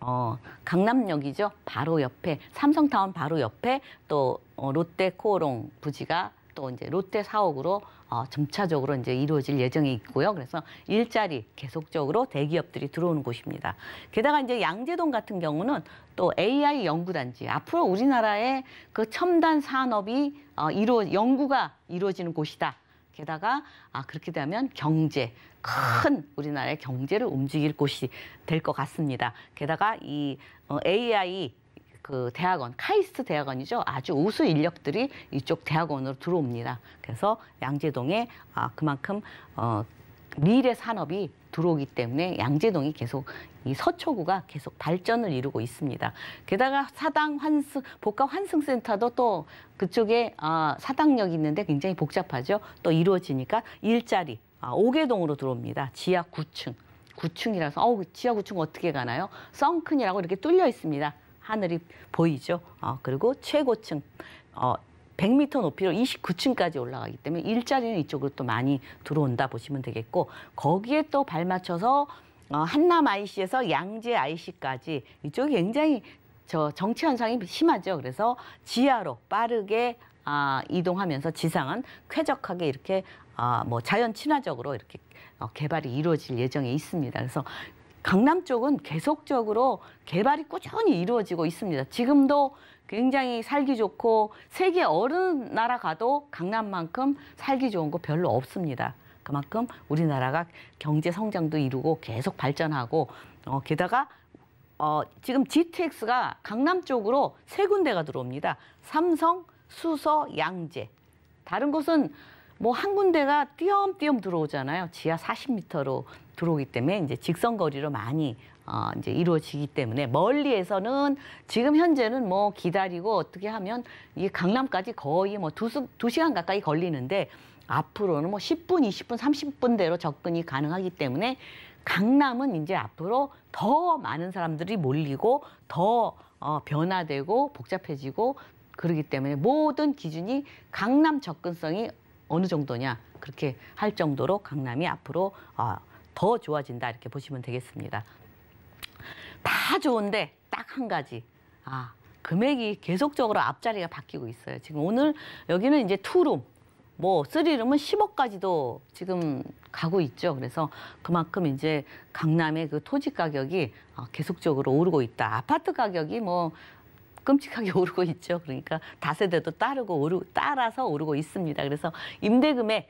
어, 강남역이죠. 바로 옆에 삼성타운 바로 옆에 또 어, 롯데 코오롱 부지가 또 이제 롯데 사옥으로 어, 점차적으로 이제 이루어질 예정이 있고요. 그래서 일자리 계속적으로 대기업들이 들어오는 곳입니다. 게다가 이제 양재동 같은 경우는 또 AI 연구단지 앞으로 우리나라의 그 첨단 산업이 어, 이루어 연구가 이루어지는 곳이다. 게다가 아 그렇게 되면 경제 큰 우리나라의 경제를 움직일 곳이 될 것 같습니다. 게다가 이 AI 어, 그 대학원, 카이스트 대학원이죠. 아주 우수 인력들이 이쪽 대학원으로 들어옵니다. 그래서 양재동에 아, 그만큼 어, 미래 산업이 들어오기 때문에 양재동이 계속 이 서초구가 계속 발전을 이루고 있습니다. 게다가 사당 환승 복합 환승센터도 또 그쪽에 아, 사당역 이 있는데 굉장히 복잡하죠. 또 이루어지니까 일자리 아, 5개동으로 들어옵니다. 지하 9층. 9층이라서 어우 지하 9층 어떻게 가나요? 썬큰이라고 이렇게 뚫려 있습니다. 하늘이 보이죠. 어, 그리고 최고층 어, 100m 높이로 29층까지 올라가기 때문에 일자리는 이쪽으로 또 많이 들어온다 보시면 되겠고 거기에 또 발맞춰서 어, 한남 IC에서 양재 IC까지 이쪽이 굉장히 저정치 현상이 심하죠. 그래서 지하로 빠르게 아, 이동하면서 지상은 쾌적하게 이렇게 아, 뭐 자연 친화적으로 이렇게 어, 개발이 이루어질 예정에 있습니다. 그래서 강남 쪽은 계속적으로 개발이 꾸준히 이루어지고 있습니다. 지금도 굉장히 살기 좋고 세계 어느 나라 가도 강남만큼 살기 좋은 거 별로 없습니다. 그만큼 우리나라가 경제 성장도 이루고 계속 발전하고 어, 게다가 어, 지금 GTX가 강남 쪽으로 세 군데가 들어옵니다. 삼성, 수서, 양재. 다른 곳은 뭐한 군데가 띄엄띄엄 들어오잖아요. 지하 40m로 들어오기 때문에 이제 직선 거리로 많이 어, 이제 이루어지기 때문에 멀리에서는 지금 현재는 뭐 기다리고 어떻게 하면 이 강남까지 거의 뭐두 시간 가까이 걸리는데 앞으로는 뭐 10분, 20분, 30분대로 접근이 가능하기 때문에 강남은 이제 앞으로 더 많은 사람들이 몰리고 더 어, 변화되고 복잡해지고 그러기 때문에 모든 기준이 강남 접근성이 어느 정도냐 그렇게 할 정도로 강남이 앞으로 어, 더 좋아진다 이렇게 보시면 되겠습니다. 다 좋은데 딱 한 가지 아 금액이 계속적으로 앞자리가 바뀌고 있어요. 지금 오늘 여기는 이제 투룸 뭐 쓰리룸은 10억까지도 지금 가고 있죠. 그래서 그만큼 이제 강남의 그 토지 가격이 어, 계속적으로 오르고 있다. 아파트 가격이 뭐 끔찍하게 오르고 있죠. 그러니까 다세대도 따르고 오르 따라서 오르고 있습니다. 그래서 임대금액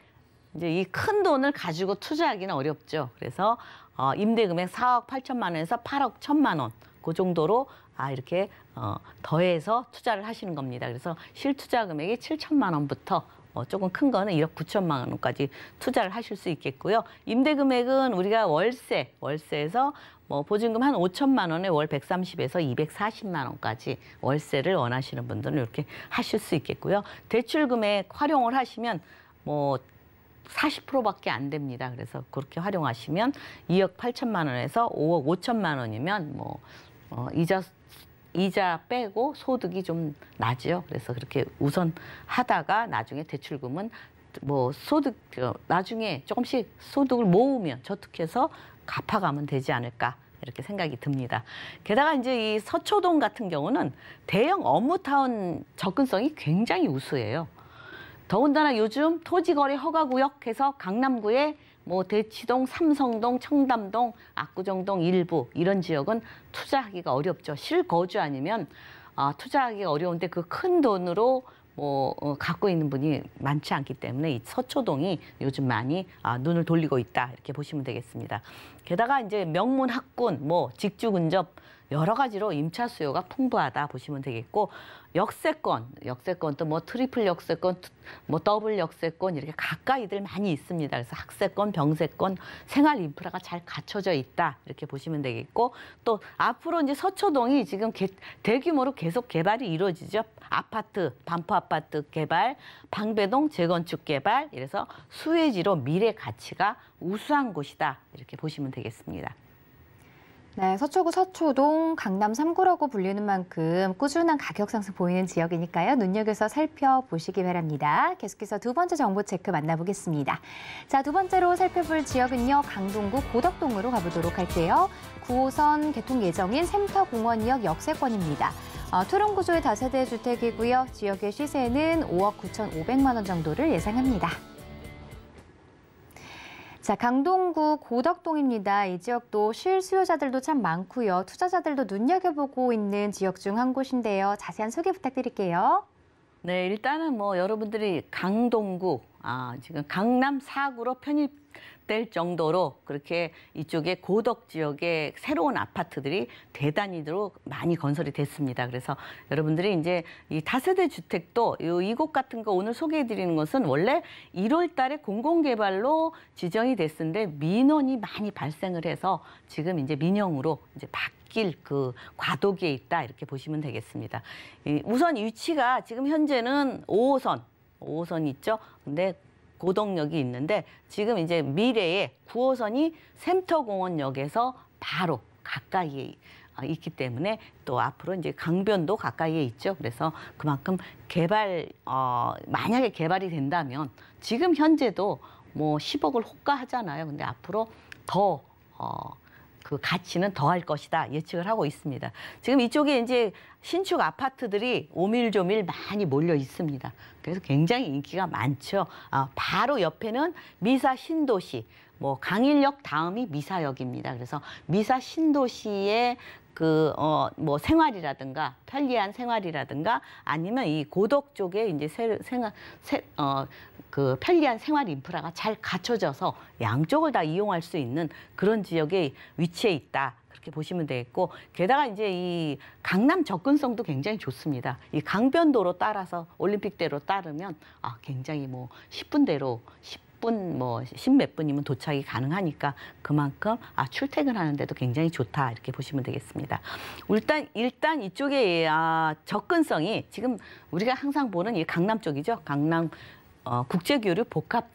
이제 이 큰 돈을 가지고 투자하기는 어렵죠. 그래서 어, 임대금액 4억 8천만 원에서 8억 1천만 원. 그 정도로 아 이렇게 어, 더해서 투자를 하시는 겁니다. 그래서 실투자 금액이 7천만 원부터 어, 조금 큰 거는 1억 9천만 원까지 투자를 하실 수 있겠고요. 임대 금액은 우리가 월세, 월세에서 뭐 보증금 한 5천만 원에 월 130에서 240만 원까지 월세를 원하시는 분들은 이렇게 하실 수 있겠고요. 대출 금액 활용을 하시면 뭐 40%밖에 안 됩니다. 그래서 그렇게 활용하시면 2억 8천만 원에서 5억 5천만 원이면 뭐 어, 이자 이자 빼고 소득이 좀 나지요. 그래서 그렇게 우선 하다가 나중에 대출금은 뭐 소득 어, 나중에 조금씩 소득을 모으면 저축해서 갚아가면 되지 않을까 이렇게 생각이 듭니다. 게다가 이제 이 서초동 같은 경우는 대형 업무타운 접근성이 굉장히 우수해요. 더군다나 요즘 토지거래 허가구역해서 강남구에 뭐 대치동, 삼성동, 청담동, 압구정동 일부 이런 지역은 투자하기가 어렵죠. 실거주 아니면 아, 투자하기 가 어려운데 그 큰 돈으로 뭐 어, 갖고 있는 분이 많지 않기 때문에 이 서초동이 요즘 많이 아, 눈을 돌리고 있다 이렇게 보시면 되겠습니다. 게다가 이제 명문 학군, 뭐 직주 근접 여러 가지로 임차 수요가 풍부하다 보시면 되겠고 역세권, 역세권 또 뭐 트리플 역세권, 뭐 더블 역세권 이렇게 가까이들 많이 있습니다. 그래서 학세권, 병세권, 생활 인프라가 잘 갖춰져 있다 이렇게 보시면 되겠고 또 앞으로 이제 서초동이 지금 개, 대규모로 계속 개발이 이루어지죠. 아파트, 반포 아파트 개발, 방배동 재건축 개발 이래서 수혜지로 미래 가치가 우수한 곳이다 이렇게 보시면 되겠습니다. 네, 서초구 서초동 강남 3구라고 불리는 만큼 꾸준한 가격 상승 보이는 지역이니까요. 눈여겨서 살펴보시기 바랍니다. 계속해서 두 번째 정보 체크 만나보겠습니다. 자, 두 번째로 살펴볼 지역은요. 강동구 고덕동으로 가보도록 할게요. 9호선 개통 예정인 샘터공원역 역세권입니다. 어, 투룸 구조의 다세대 주택이고요. 지역의 시세는 5억 9,500만 원 정도를 예상합니다. 자, 강동구 고덕동입니다. 이 지역도 실수요자들도 참 많고요. 투자자들도 눈여겨보고 있는 지역 중 한 곳인데요. 자세한 소개 부탁드릴게요. 네, 일단은 뭐 여러분들이 강동구, 아, 지금 강남 4구로 편입 될 정도로 그렇게 이쪽에 고덕 지역에 새로운 아파트들이 대단히로 많이 건설이 됐습니다. 그래서 여러분들이 이제 이 다세대 주택도 이곳 같은 거 오늘 소개해 드리는 것은 원래 1월 달에 공공개발로 지정이 됐는데 민원이 많이 발생을 해서 지금 이제 민영으로 이제 바뀔 그 과도기에 있다 이렇게 보시면 되겠습니다. 우선 위치가 지금 현재는 5호선 5호선 있죠. 근데 고덕역이 있는데 지금 이제 미래에 9호선이 센터공원역에서 바로 가까이에 어, 있기 때문에 또 앞으로 이제 강변도 가까이에 있죠. 그래서 그만큼 개발 어 만약에 개발이 된다면 지금 현재도 뭐 10억을 호가하잖아요. 근데 앞으로 더 어, 그 가치는 더할 것이다 예측을 하고 있습니다. 지금 이쪽에 이제 신축 아파트들이 오밀조밀 많이 몰려 있습니다. 그래서 굉장히 인기가 많죠. 아, 바로 옆에는 미사 신도시, 뭐 강일역 다음이 미사역입니다. 그래서 미사 신도시의 그, 어, 뭐 생활이라든가 편리한 생활이라든가 아니면 이 고덕 쪽에 이제 세, 생활, 세, 어, 그 편리한 생활 인프라가 잘 갖춰져서 양쪽을 다 이용할 수 있는 그런 지역에 위치해 있다. 이렇게 보시면 되겠고 게다가 이제 이 강남 접근성도 굉장히 좋습니다. 이 강변도로 따라서 올림픽대로 따르면 아 굉장히 뭐 10분대로 10 10분 뭐십몇 분이면 도착이 가능하니까 그만큼 아 출퇴근하는데도 굉장히 좋다 이렇게 보시면 되겠습니다. 일단 일단 이쪽에 아 접근성이 지금 우리가 항상 보는 이 강남 쪽이죠. 강남 어, 국제교류 복합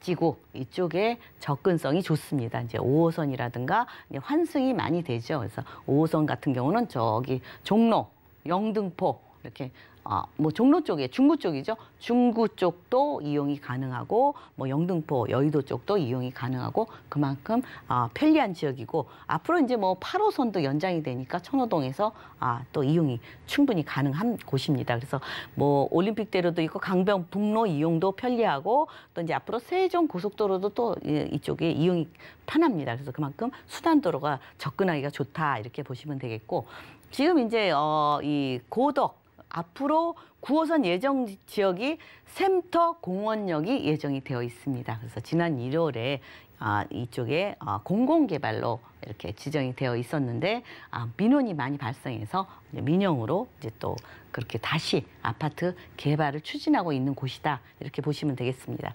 지고 이쪽에 접근성이 좋습니다. 이제 5호선이라든가 환승이 많이 되죠. 그래서 5호선 같은 경우는 저기 종로, 영등포 이렇게 어, 뭐 종로 쪽에 중구 쪽이죠. 중구 쪽도 이용이 가능하고 뭐 영등포, 여의도 쪽도 이용이 가능하고 그만큼 아, 편리한 지역이고 앞으로 이제 뭐 8호선도 연장이 되니까 천호동에서 아, 또 이용이 충분히 가능한 곳입니다. 그래서 뭐 올림픽대로도 있고 강변북로 이용도 편리하고 또 이제 앞으로 세종 고속도로도 또 이쪽에 이용이 편합니다. 그래서 그만큼 수단도로가 접근하기가 좋다 이렇게 보시면 되겠고 지금 이제 어, 이 고덕 앞으로 9호선 예정 지역이 샘터 공원역이 예정이 되어 있습니다. 그래서 지난 1월에 아, 이쪽에 아, 공공개발로 이렇게 지정이 되어 있었는데 아, 민원이 많이 발생해서 이제 민영으로 이제 또 그렇게 다시 아파트 개발을 추진하고 있는 곳이다 이렇게 보시면 되겠습니다.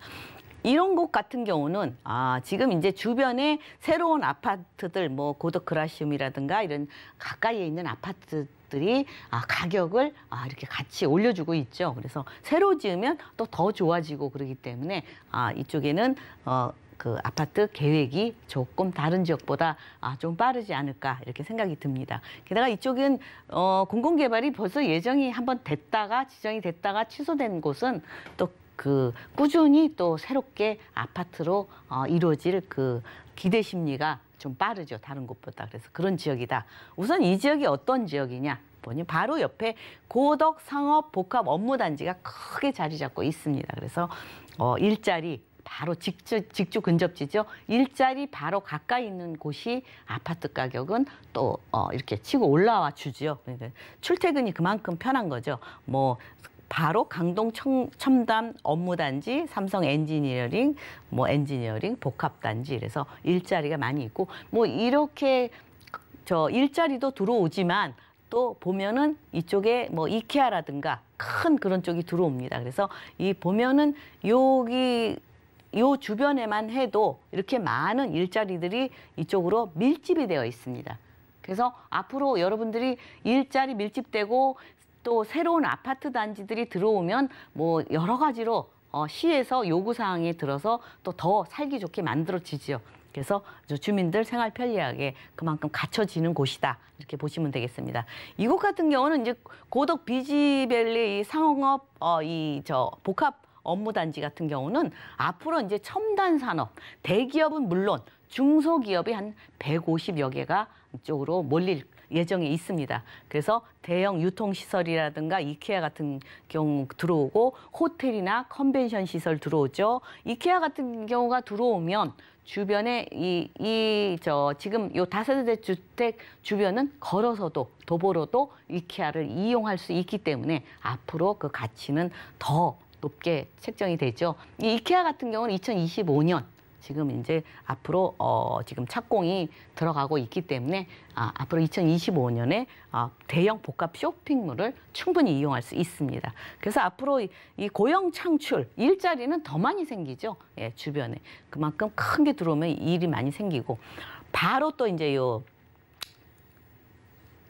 이런 곳 같은 경우는 아, 지금 이제 주변에 새로운 아파트들 뭐 고덕그라시움이라든가 이런 가까이에 있는 아파트 들이 아, 가격을 아, 이렇게 같이 올려주고 있죠. 그래서 새로 지으면 또 더 좋아지고 그러기 때문에 아, 이쪽에는 어, 그 아파트 계획이 조금 다른 지역보다 아, 좀 빠르지 않을까 이렇게 생각이 듭니다. 게다가 이쪽은 어, 공공개발이 벌써 예정이 한번 됐다가 지정이 됐다가 취소된 곳은 또그 꾸준히 또 새롭게 아파트로 어, 이루어질 그 기대 심리가 좀 빠르죠. 다른 곳보다. 그래서 그런 지역이다. 우선 이 지역이 어떤 지역이냐? 보니 바로 옆에 고덕 상업 복합 업무 단지가 크게 자리 잡고 있습니다. 그래서 어, 일자리 바로 직주, 직주 근접지죠. 일자리 바로 가까이 있는 곳이 아파트 가격은 또 어, 이렇게 치고 올라와 주죠 네, 네. 출퇴근이 그만큼 편한 거죠. 뭐 바로 강동 청, 첨단 업무단지, 삼성 엔지니어링, 뭐 엔지니어링 복합단지 그래서 일자리가 많이 있고 뭐 이렇게 저 일자리도 들어오지만 또 보면은 이쪽에 뭐 이케아라든가 큰 그런 쪽이 들어옵니다. 그래서 이 보면은 여기 요 주변에만 해도 이렇게 많은 일자리들이 이쪽으로 밀집이 되어 있습니다. 그래서 앞으로 여러분들이 일자리 밀집되고 또 새로운 아파트 단지들이 들어오면 뭐 여러 가지로 어, 시에서 요구사항이 들어서 또 더 살기 좋게 만들어지죠 그래서 주민들 생활 편리하게 그만큼 갖춰지는 곳이다 이렇게 보시면 되겠습니다. 이곳 같은 경우는 이제 고덕 비지밸리 상업 어, 이 저 복합 업무 단지 같은 경우는 앞으로 이제 첨단 산업, 대기업은 물론 중소기업이 한 150여 개가 쪽으로 몰릴 예정에 있습니다. 그래서 대형 유통시설이라든가 이케아 같은 경우 들어오고 호텔이나 컨벤션 시설 들어오죠. 이케아 같은 경우가 들어오면 주변에 이 이 저 지금 요 다세대 주택 주변은 걸어서도 도보로도 이케아를 이용할 수 있기 때문에 앞으로 그 가치는 더 높게 책정이 되죠. 이 이케아 같은 경우는 2025년 지금 이제 앞으로 어, 지금 착공이 들어가고 있기 때문에 아, 앞으로 2025년에 아, 대형 복합 쇼핑몰을 충분히 이용할 수 있습니다. 그래서 앞으로 이, 이 고용 창출 일자리는 더 많이 생기죠. 예, 주변에 그만큼 큰 게 들어오면 일이 많이 생기고 바로 또 이제 요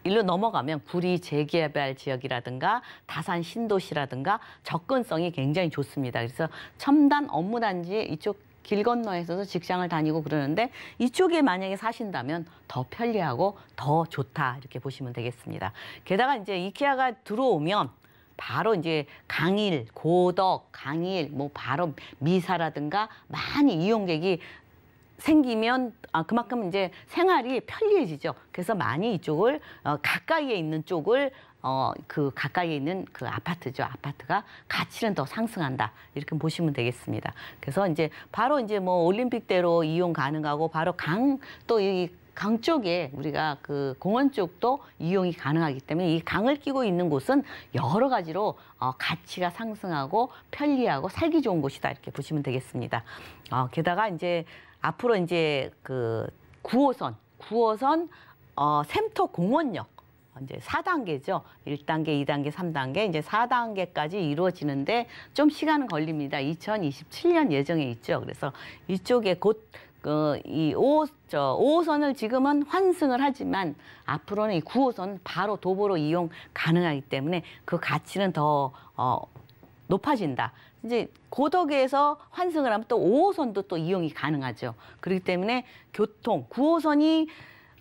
일로 넘어가면 구리 재개발 지역이라든가 다산 신도시라든가 접근성이 굉장히 좋습니다. 그래서 첨단 업무단지 이쪽 길건너에있어서 직장을 다니고 그러는데 이쪽에 만약에 사신다면 더 편리하고 더 좋다 이렇게 보시면 되겠습니다. 게다가 이제 이케아가 들어오면 바로 이제 강일, 고덕, 강일, 뭐 바로 미사라든가 많이 이용객이 생기면 아, 그만큼 이제 생활이 편리해지죠. 그래서 많이 이쪽을 어, 가까이에 있는 쪽을 어, 그 가까이에 있는 그 아파트죠. 아파트가 가치는 더 상승한다. 이렇게 보시면 되겠습니다. 그래서 이제 바로 이제 뭐 올림픽대로 이용 가능하고 바로 강 또 이 강 쪽에 우리가 그 공원 쪽도 이용이 가능하기 때문에 이 강을 끼고 있는 곳은 여러 가지로 어, 가치가 상승하고 편리하고 살기 좋은 곳이다 이렇게 보시면 되겠습니다. 어, 게다가 이제 앞으로 이제 그 9호선, 9호선 어, 샘터 공원역 이제 4단계죠. 1단계, 2단계, 3단계, 이제 4단계까지 이루어지는데 좀 시간은 걸립니다. 2027년 예정에 있죠. 그래서 이쪽에 곧 그이 5, 저 5호선을 지금은 환승을 하지만 앞으로는 이 9호선 바로 도보로 이용 가능하기 때문에 그 가치는 더 어, 높아진다. 이제 고덕에서 환승을 하면 또 5호선도 또 이용이 가능하죠. 그렇기 때문에 교통 9호선이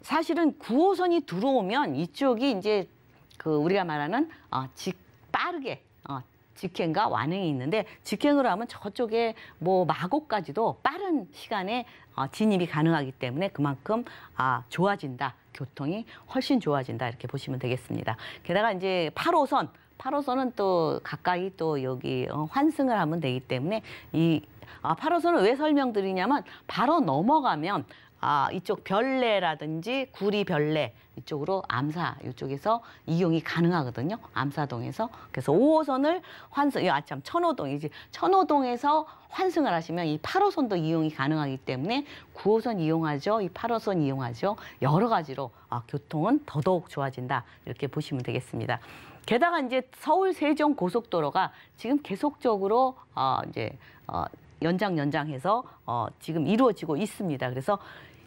사실은 9호선이 들어오면 이쪽이 이제 그 우리가 말하는 어, 직 빠르게 어, 직행과 완행이 있는데 직행으로 하면 저쪽에 뭐 마곡까지도 빠른 시간에 어, 진입이 가능하기 때문에 그만큼 아 좋아진다. 교통이 훨씬 좋아진다 이렇게 보시면 되겠습니다. 게다가 이제 8호선 8호선은 또 가까이 또 여기 어, 환승을 하면 되기 때문에 이 아, 8호선을 왜 설명드리냐면 바로 넘어가면 아, 이쪽 별내라든지 구리 별내 이쪽으로 암사 이쪽에서 이용이 가능하거든요. 암사동에서. 그래서 5호선을 환승, 아참 천호동이지. 천호동에서 환승을 하시면 이 8호선도 이용이 가능하기 때문에 9호선 이용하죠. 이 8호선 이용하죠. 여러 가지로 아, 교통은 더더욱 좋아진다. 이렇게 보시면 되겠습니다. 게다가 이제 서울 세종 고속도로가 지금 계속적으로 어 이제 어 연장 연장해서 어 지금 이루어지고 있습니다. 그래서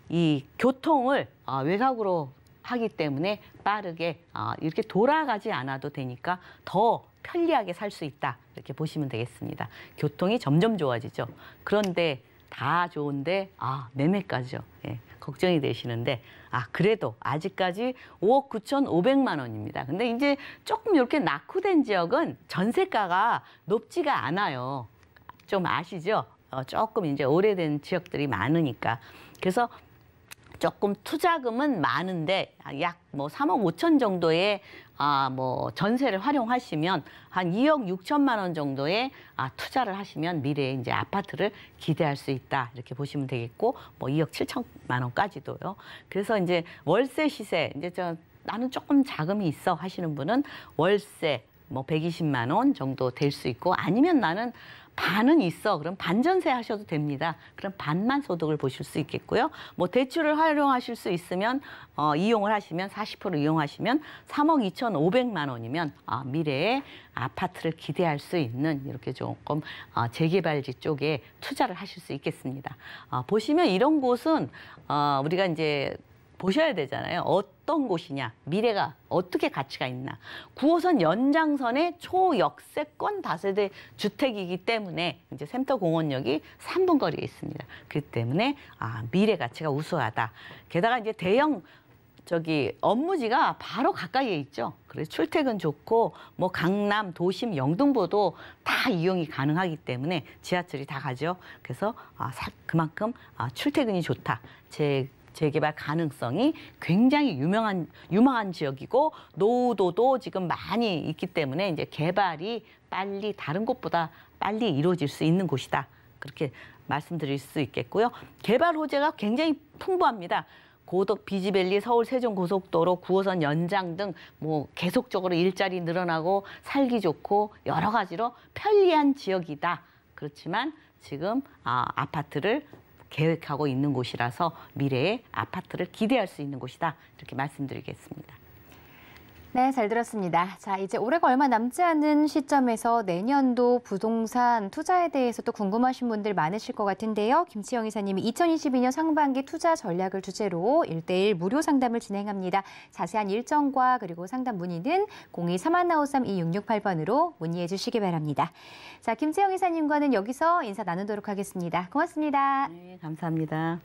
이 교통을 어 외곽으로 하기 때문에 빠르게 어 이렇게 돌아가지 않아도 되니까 더 편리하게 살 수 있다. 이렇게 보시면 되겠습니다. 교통이 점점 좋아지죠. 그런데 다 좋은데 아 매매까지요. 예, 걱정이 되시는데 아 그래도 아직까지 5억 9,500만 원입니다. 근데 이제 조금 이렇게 낙후된 지역은 전세가가 높지가 않아요. 좀 아시죠? 어, 조금 이제 오래된 지역들이 많으니까 그래서 조금 투자금은 많은데 약 뭐 3억 5천 정도의 아, 뭐 전세를 활용하시면 한 2억 6천만 원 정도의 아, 투자를 하시면 미래에 이제 아파트를 기대할 수 있다 이렇게 보시면 되겠고 뭐 2억 7천만 원까지도요. 그래서 이제 월세 시세 이제 저 나는 조금 자금이 있어 하시는 분은 월세 뭐 120만 원 정도 될 수 있고 아니면 나는 반은 있어. 그럼 반전세 하셔도 됩니다. 그럼 반만 소득을 보실 수 있겠고요. 뭐 대출을 활용하실 수 있으면 어, 이용을 하시면 40% 이용하시면 3억 2,500만 원이면 아 미래에 아파트를 기대할 수 있는 이렇게 조금 어, 재개발지 쪽에 투자를 하실 수 있겠습니다. 어, 보시면 이런 곳은 어, 우리가 이제 보셔야 되잖아요. 어떤 곳이냐, 미래가 어떻게 가치가 있나. 9호선 연장선의 초역세권 다세대 주택이기 때문에 이제 센터 공원역이 3분 거리에 있습니다. 그렇기 때문에 아, 미래 가치가 우수하다. 게다가 이제 대형 저기 업무지가 바로 가까이에 있죠. 그래서 출퇴근 좋고 뭐 강남, 도심, 영등포도 다 이용이 가능하기 때문에 지하철이 다 가죠. 그래서 아, 그만큼 아, 출퇴근이 좋다. 제 재개발 가능성이 굉장히 유명한 유망한 지역이고 노후도도 지금 많이 있기 때문에 이제 개발이 빨리 다른 곳보다 빨리 이루어질 수 있는 곳이다. 그렇게 말씀드릴 수 있겠고요. 개발 호재가 굉장히 풍부합니다. 고덕 비지밸리 서울 세종 고속도로 9호선 연장 등 뭐 계속적으로 일자리 늘어나고 살기 좋고 여러 가지로 편리한 지역이다. 그렇지만 지금 아, 아파트를 계획하고 있는 곳이라서 미래에 아파트를 기대할 수 있는 곳이다. 이렇게 말씀드리겠습니다. 네, 잘 들었습니다. 자, 이제 올해가 얼마 남지 않은 시점에서 내년도 부동산 투자에 대해서 또 궁금하신 분들 많으실 것 같은데요. 김치영 이사님이 2022년 상반기 투자 전략을 주제로 일대일 무료 상담을 진행합니다. 자세한 일정과 그리고 상담 문의는 0 2 3 1나3 2 6 6 8번으로 문의해 주시기 바랍니다. 자, 김치영 이사님과는 여기서 인사 나누도록 하겠습니다. 고맙습니다. 네, 감사합니다.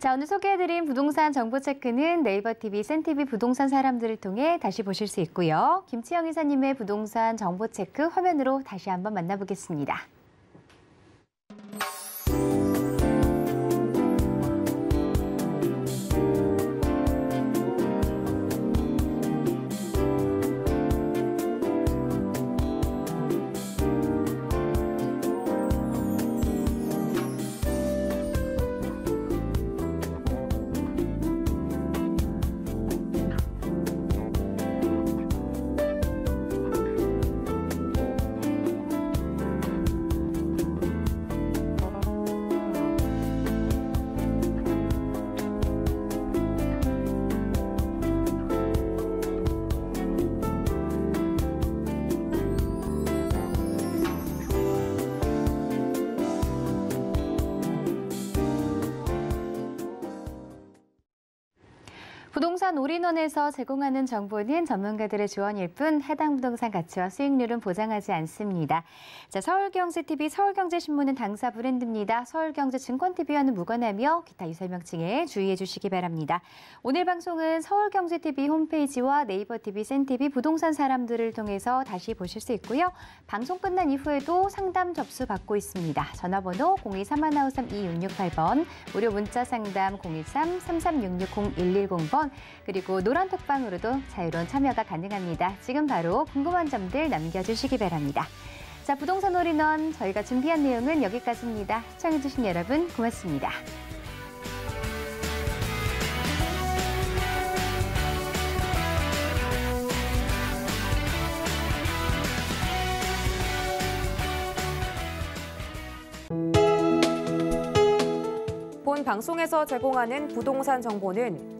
자, 오늘 소개해드린 부동산 정보 체크는 네이버 TV, 센티비 부동산 사람들을 통해 다시 보실 수 있고요. 김치영 이사님의 부동산 정보 체크 화면으로 다시 한번 만나보겠습니다. 우리론에서 제공하는 정보는 전문가들의 조언일 뿐 해당 부동산 가치와 수익률은 보장하지 않습니다. 자, 서울경제TV, 서울경제신문은 당사 브랜드입니다. 서울경제증권TV와는 무관하며 기타 유설명칭에 주의해 주시기 바랍니다. 오늘 방송은 서울경제TV 홈페이지와 네이버TV, 센TV 부동산 사람들을 통해서 다시 보실 수 있고요. 방송 끝난 이후에도 상담 접수 받고 있습니다. 전화번호 0 2 3 1 9 3 2 6 6 8번 무료 문자 상담 023-3366-0110번, 그리고 그리고 노란 톡방으로도 자유로운 참여가 가능합니다. 지금 바로 궁금한 점들 남겨주시기 바랍니다. 자, 부동산 올인원 저희가 준비한 내용은 여기까지입니다. 시청해주신 여러분 고맙습니다. 방송에서 제공하는 부동산 정보는